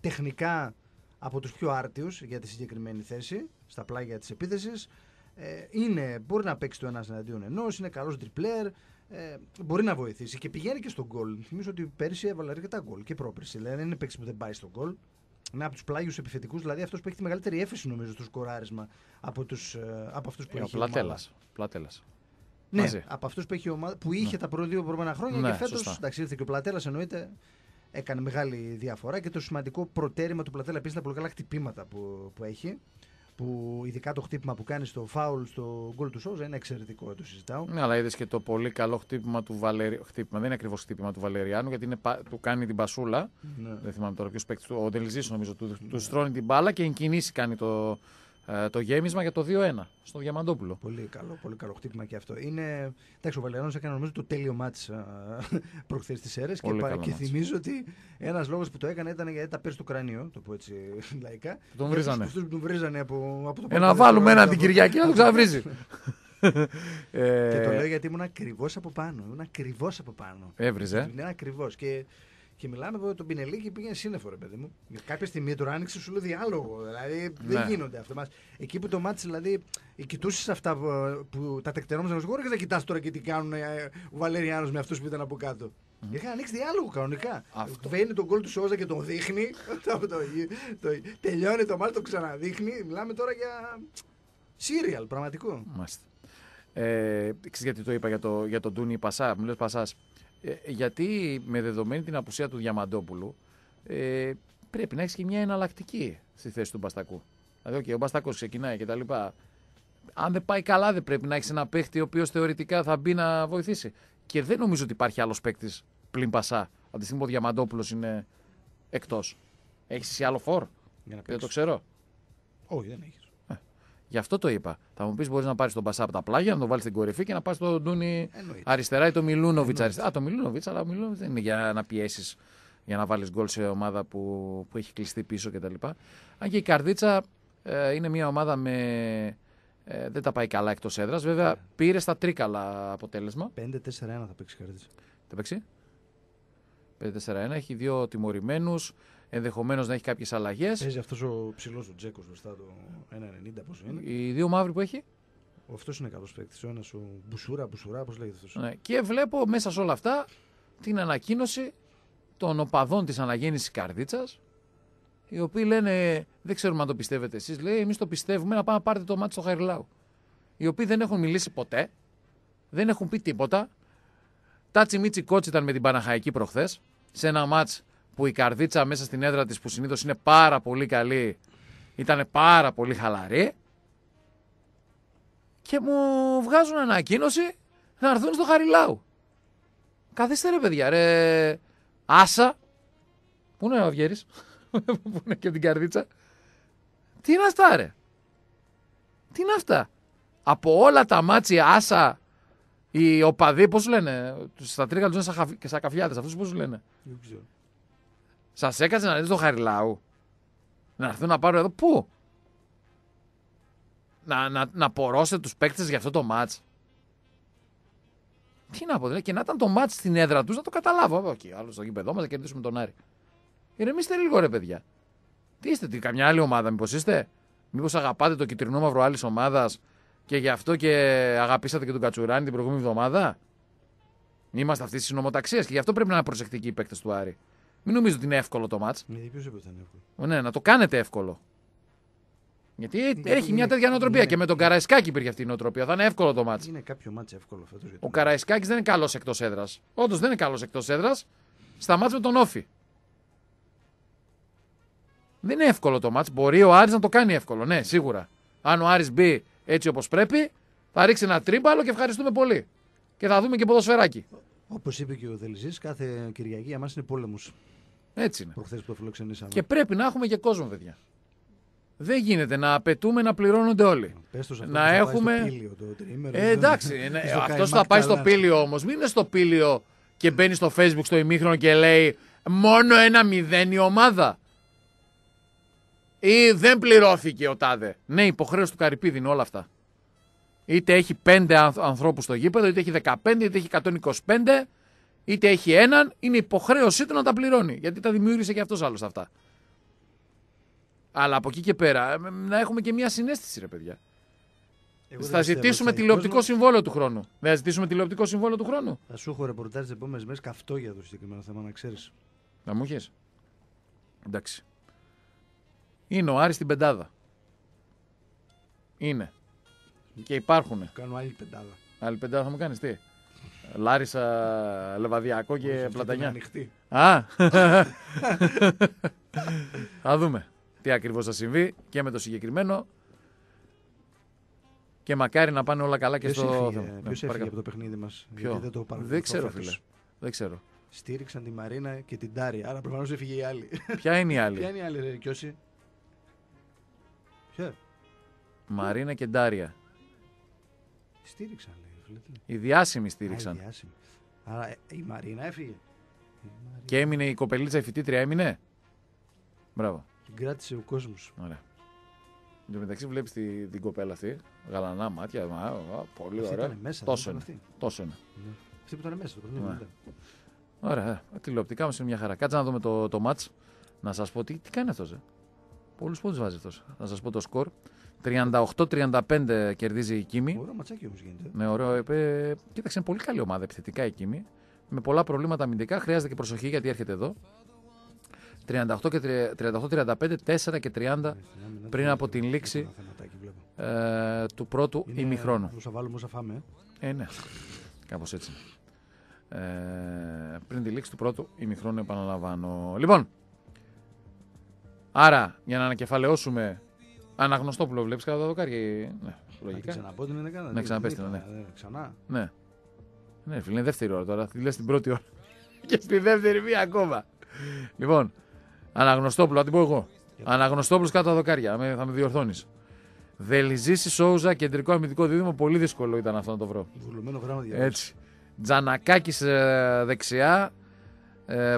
τεχνικά από τους πιο άρτιους για τη συγκεκριμένη θέση, στα πλάγια της επίθεσης ε, είναι, μπορεί να παίξει το ένας εναντίον ενός, είναι καλός τριπλέρ, μπορεί να βοηθήσει και πηγαίνει και στον γκολ. Θυμίζω ότι πέρσι έβαλε αρκετά γκολ και πρόπερση. Δηλαδή είναι παίξει που δεν πάει στον γκολ. Ναι, από τους πλάγιους επιθετικούς, δηλαδή αυτός που έχει τη μεγαλύτερη έφεση νομίζω στο σκοράρισμα από, τους, ε, από αυτούς που ε, έχει. Ο Πλατέλα. Ναι, από αυτούς που, έχει ομάδα, που είχε ναι. τα πρώτα δύο προηγούμενα χρόνια ναι, και φέτος. Εντάξει, ήρθε και ο Πλατέλας εννοείται. Έκανε μεγάλη διαφορά και το σημαντικό προτέρημα του Πλατέλα επίσης είναι τα πολύ καλά χτυπήματα που, που έχει που ειδικά το χτύπημα που κάνει στο φάουλ στο γκολ του Σόζα είναι εξαιρετικό, το συζητάω. Ναι, αλλά είδες και το πολύ καλό χτύπημα του Βαλεριάνου. Χτύπημα, δεν είναι ακριβώς χτύπημα του Βαλεριάνου, γιατί είναι, του κάνει την πασούλα. Ναι. Δεν θυμάμαι τώρα ποιος παίκτης του. Ο Ντελζής, νομίζω, του, του στρώνει την μπάλα και εγκινήσει κάνει το, ε, το γέμισμα για το 2-1 στο Διαμαντόπουλο. Πολύ καλό, πολύ καλό χτύπημα και αυτό. Είναι, εντάξει, ο Βαλεράνο έκανε νομίζω το τέλειο μάτι ε, προχθές της αίρε και, και θυμίζω ότι ένας λόγος που το έκανε ήταν γιατί τα πέρσι του κρανίο, το πω έτσι [LAUGHS] λαϊκά. Τον βρίζανε. Αυτούς που τον βρίζανε από, από το ε, να βάλουμε έναν την Κυριακή να τον ξαναβρίζει. [LAUGHS] [LAUGHS] Ε, και το λέω γιατί ήμουν ακριβώς από πάνω. Ήμουν ακριβώς από πάνω. Έβριζε. Είναι ακριβώς. Και και μιλάμε εδώ τον Πινελίκη πήγαινε σύννεφο, ρε παιδί μου. κάποια στιγμή τώρα άνοιξε σου λέει διάλογο. Δηλαδή δεν ναι. γίνονται αυτά. Εκεί που το μάτι, δηλαδή, κοιτούσες αυτά που, τα τεκτερόμενα σου και δεν κοιτάς τώρα και τι κάνουν ε, ο Βαλέριάνο με αυτούς που ήταν από κάτω. Mm. Είχαν ανοίξει διάλογο κανονικά. Αυτό. Βαίνει τον κόλ του Σόζα και τον δείχνει. [LAUGHS] τελειώνει το μάτι, το ξαναδείχνει. Μιλάμε τώρα για. Σύριαλ, πραγματικό. Μάλιστα. Ε, γιατί το είπα για, το, τον Τούνι Πασά. Μου Πασάς, ε, γιατί με δεδομένη την απουσία του Διαμαντόπουλου ε, πρέπει να έχεις και μια εναλλακτική στη θέση του Μπαστακού. Δηλαδή, okay, ο Μπαστακός ξεκινάει κτλ. Αν δεν πάει καλά, δεν πρέπει να έχεις ένα παίχτη ο οποίος θεωρητικά θα μπει να βοηθήσει. Και δεν νομίζω ότι υπάρχει άλλος παίκτης πλην Πασά. Από ο Διαμαντόπουλος είναι εκτός. Έχεις εσύ άλλο φόρ. Δεν το ξέρω. Όχι, δεν έχεις. Γι' αυτό το είπα. Θα μου πεις: Μπορείς να πάρεις τον Πασά από τα πλάγια, να τον βάλεις στην κορυφή και να πας τον Ντούνι αριστερά ή τον Μιλούνοβιτ αριστερά. Α, τον Μιλούνοβιτ, αλλά ο Μιλούνοβιτ δεν είναι για να πιέσεις για να βάλεις γκολ σε ομάδα που, που έχει κλειστεί πίσω κτλ. Αν και η Καρδίτσα ε, είναι μια ομάδα με. Ε, δεν τα πάει καλά εκτός έδρας. Βέβαια, yeah. Ναι. πήρε στα τρίκαλα αποτέλεσμα. 5-4-1 θα παίξει η Καρδίτσα. Θα παίξει. 5-4-1. Έχει δύο τιμωρημένους ενδεχομένως να έχει κάποιες αλλαγές. Παίζει αυτός ο ψηλός ο Τζέκος μπροστά το 1,90 πόσο είναι. Οι δύο μαύροι που έχει. Αυτός είναι καλός παίκτης. Ο ένας ο Μπουσούρα, Μπουσούρα, πώς λέγεται αυτός. Ναι. Και βλέπω μέσα σε όλα αυτά την ανακοίνωση των οπαδών της αναγέννησης Καρδίτσας. Οι οποίοι λένε, δεν ξέρουμε αν το πιστεύετε εσείς. Λέει, εμείς το πιστεύουμε να πάμε να πάρετε το μάτι στο Χαριλάου. Οι οποίοι δεν έχουν μιλήσει ποτέ, δεν έχουν πει τίποτα. Τάτσι Μίτσι Κότσι ήταν με την Παναχαϊκή προχθές σε ένα μάτ που η καρδίτσα μέσα στην έδρα της που συνήθως είναι πάρα πολύ καλή ήταν πάρα πολύ χαλαρή και μου βγάζουν ανακοίνωση να έρθουν στο Χαριλάου. Καθίστε ρε παιδιά, ρε Άσα, που είναι ο Αυγέρης, [LAUGHS] που είναι και την καρδίτσα, τι είναι αυτά ρε, τι είναι αυτά. Από όλα τα μάτια Άσα, οι οπαδοί, πώς λένε, στα τρίγα τους είναι σαν καφιάδες, αυτούς πώς λένε. Σα έκανε να δείτε το Χαριλάου. Να έρθουν να πάρουν εδώ. Πού? Να, να, να πορώσετε τους παίκτες για αυτό το ματ. Τι να πω, δηλαδή, και να ήταν το ματ στην έδρα τους, να το καταλάβω. Όχι, άλλος στο γήπεδο μας να κερδίσουμε τον Άρη. Ηρεμήστε λίγο, ρε παιδιά. Τι είστε, τι, καμιά άλλη ομάδα, μήπως είστε. Μήπως αγαπάτε το κυτρινό μαύρο άλλη ομάδας και γι' αυτό και αγαπήσατε και τον Κατσουράνη την προηγούμενη εβδομάδα. Είμαστε αυτής της συνομοταξίας και γι' αυτό πρέπει να είναι προσεκτικοί οι παίκτες του Άρη. Μην νομίζω ότι είναι εύκολο το μάτ. Ναι, ποιος είπε ότι είναι εύκολο. Ναι, να το κάνετε εύκολο. Γιατί ε, έχει μια τέτοια νοοτροπία είναι... και με τον Καραϊσκάκη υπήρχε αυτή η νοοτροπία. Θα είναι εύκολο το μάτ. Είναι κάποιο μάτ εύκολο φέτος. Ο Καραϊσκάκης δεν είναι καλός εκτός έδρας. Όντως δεν είναι καλός εκτός έδρας. Στα με τον Όφη. Δεν είναι εύκολο το μάτ. Μπορεί ο Άρης να το κάνει εύκολο. Ναι, σίγουρα. Αν ο Άρης μπει έτσι όπως πρέπει, θα ρίξει ένα τρίμπαλο και ευχαριστούμε πολύ. Και θα δούμε και ποδοσφαιράκι. Όπως είπε και ο Δελυζή, κάθε Κυριακή για μας είναι πόλεμος. Έτσι είναι. το φιλοξενήσαμε. Και πρέπει να έχουμε και κόσμο, παιδιά. Δεν γίνεται να απαιτούμε να πληρώνονται όλοι. Ε, να έχουμε. Πάει στο το τρίμερο, ε, εντάξει, ναι, [LAUGHS] αυτός θα πάει στο πήλιο όμως. Μην είναι στο πήλιο και μπαίνει στο facebook στο ημίχρονο και λέει Μόνο ένα μηδέν η ομάδα. Ή δεν πληρώθηκε ο τάδε. Ναι, υποχρέωση του Καρυπίδη είναι όλα αυτά. Είτε έχει πέντε ανθρώπους στο γήπεδο, είτε έχει 15, είτε έχει 125 είτε έχει έναν, είναι υποχρέωσή του να τα πληρώνει. Γιατί τα δημιούργησε και αυτός άλλος αυτά. Αλλά από εκεί και πέρα ε, να έχουμε και μια συνέστηση, ρε παιδιά. Εγώ θα ζητήσουμε θα τηλεοπτικό κόσμο... συμβόλαιο του χρόνου. Δεν θα ζητήσουμε τηλεοπτικό συμβόλαιο του χρόνου. Θα σου έχω ρεπορτάζ τις επόμενες μέρες καυτό για το συγκεκριμένο θέμα, να ξέρεις. Να μου έχεις. Εντάξει. Είναι ο Άρης στην πεντάδα. Είναι. Και υπάρχουν. Κάνω άλλη πεντάδα. Άλλη πεντάδα θα μου κάνεις τι. Λάρισα, Λεβαδιακό και Όχι, Πλατανιά. Ανοιχτή. Α! θα δούμε τι ακριβώς θα συμβεί και με το συγκεκριμένο. Και μακάρι να πάνε όλα καλά και στο. Ποιος έφυγε ναι, από το παιχνίδι μας. Ποιο. Δεν, το δεν ξέρω, φίλε. Δεν ξέρω. Στήριξαν τη Μαρίνα και την Τάρη. Άρα προφανώς έφυγε η άλλη. Ποια είναι η άλλη. Ποια είναι η άλλη, Ρε Κιώση. Ποια. Μαρίνα και Ντάρια. Στήριξαν. Οι διάσημοι στήριξαν. Α, οι Άρα η Μαρίνα έφυγε. Και έμεινε η κοπελίτσα η φοιτήτρια, έμεινε. Μπράβο. Την κράτησε ο κόσμος. Ωραία. Εν τω μεταξύ βλέπεις τη, την κοπέλα αυτή. Γαλανά μάτια. Μα, πολύ ωραία. τόσο, είναι. Αυτή. τόσο είναι. Ναι. Αυτή που ήταν μέσα το πρωί. Ναι. ναι. Ωραία. Ε, τηλεοπτικά μα είναι μια χαρά. Κάτσε να δούμε το, το μάτ. Να σας πω τι, τι κάνει αυτός. Ε. Πολλούς πόντους βάζει αυτός. Να σας πω το σκορ. 38-35 κερδίζει η Κίμη. Ωραίο ματσάκι όμως γίνεται. Ναι, ωραίο. κοίταξε, είναι πολύ καλή ομάδα επιθετικά η Κίμη. Με πολλά προβλήματα αμυντικά. Χρειάζεται και προσοχή γιατί έρχεται εδώ. 38 και 38-35, 4 και 30 πριν από την λήξη ε, του πρώτου είναι, ημιχρόνου. θα βάλουμε, όσα φάμε. Ε, ναι, κάπω έτσι. Ε, πριν τη λήξη του πρώτου ημιχρόνου, επαναλαμβάνω. Λοιπόν, άρα για να ανακεφαλαιώσουμε Αναγνωστόπουλο βλέπεις κατά τα δοκάρια. Ναι, λογικά. Να ξαναπώ την Να ναι. ναι. Ξανά. Ναι. Ναι, φίλε, είναι δεύτερη ώρα τώρα. Τη λες την πρώτη ώρα. [LAUGHS] και στη δεύτερη μία ακόμα. λοιπόν, Αναγνωστόπουλο, θα την πω εγώ. Αναγνωστόπουλο κάτω τα δοκάρια. Θα με διορθώνεις. Δελιζήση Σόουζα, κεντρικό αμυντικό δίδυμο. Πολύ δύσκολο ήταν αυτό να το βρω. Βουλωμένο γράμμα Έτσι. Ε, δεξιά. Ε,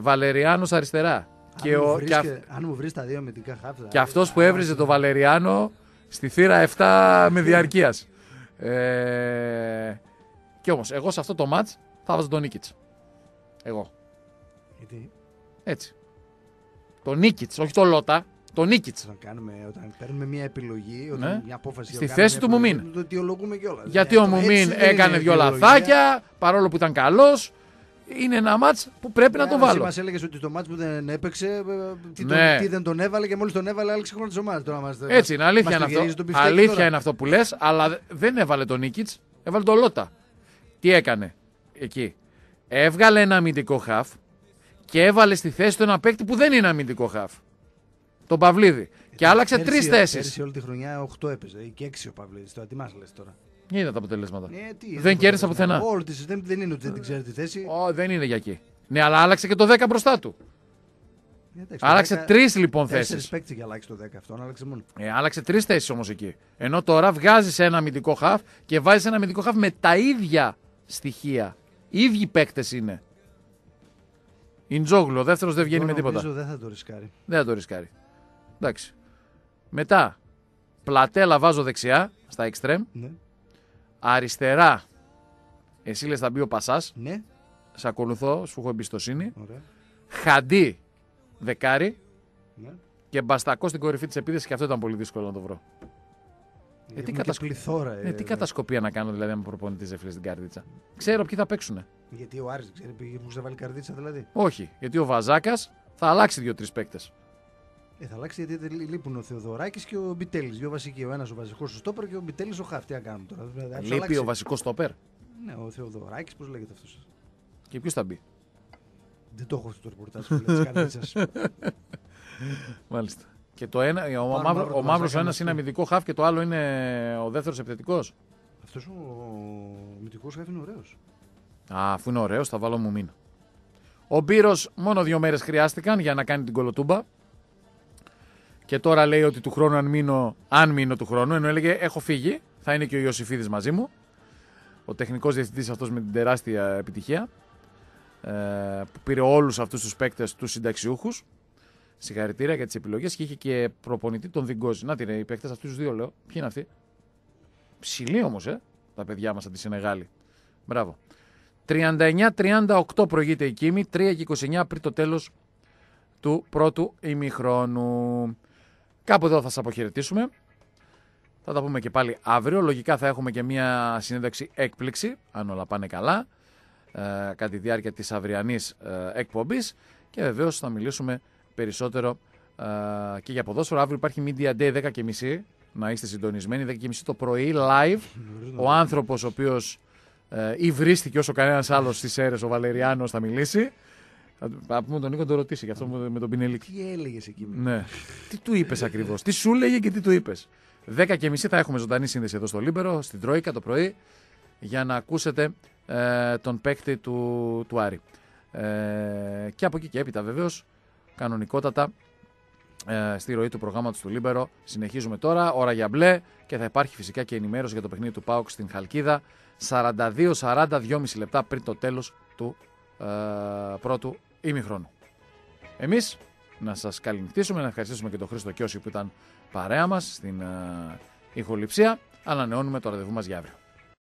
αριστερά. Και αν, ο, βρίσκε, και, αυ... αν μου βρεις τα δύο την χάφ. Και αυτός που έβριζε το Βαλεριάνο στη θύρα 7 με διαρκείας. Ε, και όμως, εγώ σε αυτό το match θα βάζω τον Νίκητ. Εγώ. Γιατί? Έτσι. Το Νίκητ, όχι το Λότα. Το Νίκητ. κάνουμε όταν παίρνουμε μια επιλογή, όταν ναι. μια απόφαση. Στη θέση του Μουμίν. Το αιτιολογούμε κιόλας. Γιατί ναι, ο Μουμίν έκανε δύο λαθάκια, ε. παρόλο που ήταν καλός είναι ένα μάτ που πρέπει ναι, να το βάλω. Μας έλεγες ότι το μάτ που δεν έπαιξε, ε, τι, ναι. τον, τι δεν τον έβαλε και μόλις τον έβαλε, άλλαξε χρόνος της ομάδας. Έτσι είναι, αλήθεια είναι αυτό. Αλήθεια είναι αυτό που λες, αλλά δεν έβαλε τον Νίκητ, έβαλε τον Λότα. Τι έκανε εκεί. Έβγαλε ένα αμυντικό χαφ και έβαλε στη θέση του ένα παίκτη που δεν είναι αμυντικό χαφ. Τον Παυλίδη. Και άλλαξε τρεις θέσεις. Πέρσι όλη τη χρονιά 8 έπαιζε και 6 ο Παυλίδης. Το τι μας λες τώρα. Είδα τα αποτελέσματα. Ναι, τι, δεν κέρδισε πουθενά. Όλο δεν είναι ότι δεν την ξέρει τη θέση. Ο, δεν είναι για εκεί. Ναι, αλλά άλλαξε και το 10 μπροστά του. Ναι, εντάξει, άλλαξε τρεις λοιπόν θέσει. Δεν παίκτη για αλλάξει το 10 αυτόν, άλλαξε μόνο. Ε, άλλαξε τρεις θέσεις όμως εκεί. Ενώ τώρα βγάζεις ένα αμυντικό χαφ και βάζεις ένα αμυντικό χαφ με τα ίδια στοιχεία. ίδιοι παίκτες είναι. Ιντζόγλου, ο δεύτερος δεν βγαίνει με τίποτα. Δεν θα το ρισκάρει. Δεν θα το ρισκάρει. Εντάξει. Μετά, πλατέλα βάζω δεξιά στα extreme. Ναι. Αριστερά. Εσύ λες θα μπει ο Πασάς. Ναι. Σε ακολουθώ, σου έχω εμπιστοσύνη. Ωραία. Χαντί δεκάρι. Ναι. Και μπαστακό στην κορυφή της επίδεσης. και αυτό ήταν πολύ δύσκολο να το βρω. Ε, τι, κατασκ... πληθώρα, ε, ε, τι κατασκοπία να κάνω δηλαδή, με προπονητή Ζεφλή στην καρδίτσα. Ξέρω ποιοι θα παίξουν. Γιατί ο Άρης ξέρει, ποιοι μου βάλει καρδίτσα δηλαδή. Όχι, γιατί ο Βαζάκας θα αλλάξει δύο-τρει παίκτες. Ε, θα αλλάξει γιατί λείπουν ο Θεοδωράκης και ο Μπιτέλης. Δύο βασικοί. Ο ένας ο βασικός στο στόπερ και ο Μπιτέλης ο χάφ. Τι να κάνουμε τώρα. Λείπει ο βασικός στόπερ. Ναι, ο Θεοδωράκης, πώς λέγεται αυτός. Και ποιος θα μπει. Δεν το έχω αυτό το ρεπορτάζ που [LAUGHS] Μάλιστα. Και το ένα, ο, μαύρο, ο μαύρος ο ένα είναι αμυντικό χάφ και το άλλο είναι ο δεύτερος επιθετικός. Αυτός ο, ο αμυντικός χάφ είναι ωραίος. Α, αφού είναι ωραίος, θα βάλω μου μήνα. Ο Μπύρος μόνο δύο μέρες χρειάστηκαν για να κάνει την κολοτούμπα και τώρα λέει ότι του χρόνου αν μείνω, αν μείνω του χρόνου, ενώ έλεγε έχω φύγει, θα είναι και ο Ιωσήφιδης μαζί μου, ο τεχνικός διευθυντής αυτός με την τεράστια επιτυχία, ε, που πήρε όλους αυτούς τους παίκτες, τους συνταξιούχους, συγχαρητήρια για τις επιλογές και είχε και προπονητή τον Διγκόζη. Να την ε, οι παίκτες αυτούς τους δύο λέω, ποιοι είναι αυτοί. Ψηλή όμως, ε, τα παιδιά μας από μπραβο Μπράβο. 39-38 προηγείται η Κίμη, 3-29 πριν το τέλος του πρώτου ημιχρόνου. Κάπου εδώ θα σας αποχαιρετήσουμε. Θα τα πούμε και πάλι αύριο. Λογικά θα έχουμε και μια συνέντευξη έκπληξη, αν όλα πάνε καλά, ε, κατά τη διάρκεια της αυριανής ε, εκπομπής. Και βεβαίως θα μιλήσουμε περισσότερο ε, και για ποδόσφαιρο. Αύριο υπάρχει Media Day 10.30, να είστε συντονισμένοι. 10.30 το πρωί, live. Ο άνθρωπος ο οποίος ε, υβρίστηκε όσο κανένας άλλος στις αίρες, ο Βαλεριάνος, θα μιλήσει. Α πούμε τον Νίκο, το ρωτήσει και αυτό με τον Πινελή. Τι έλεγες εκεί. Ναι. τι του είπες ακριβώς, τι σου έλεγε και τι του είπες. 10 και μισή θα έχουμε ζωντανή σύνδεση εδώ στο Λίμπερο, στην Τρόικα το πρωί, για να ακούσετε ε, τον παίκτη του, του Άρη. Ε, και από εκεί και έπειτα βεβαίως, κανονικότατα, ε, στη ροή του προγράμματος του Λίμπερο. Συνεχίζουμε τώρα, ώρα για μπλε και θα υπάρχει φυσικά και ενημέρωση για το παιχνίδι του Πάουξ στην Χαλκίδα. 42-42,5 λεπτά πριν το τέλος του ε, πρώτου ημιχρόνου. Εμείς να σας καληνυχτήσουμε, να ευχαριστήσουμε και τον Χρήστο Κιώση που ήταν παρέα μας στην ε, ηχοληψία. Ανανεώνουμε το ραντεβού μας για αύριο.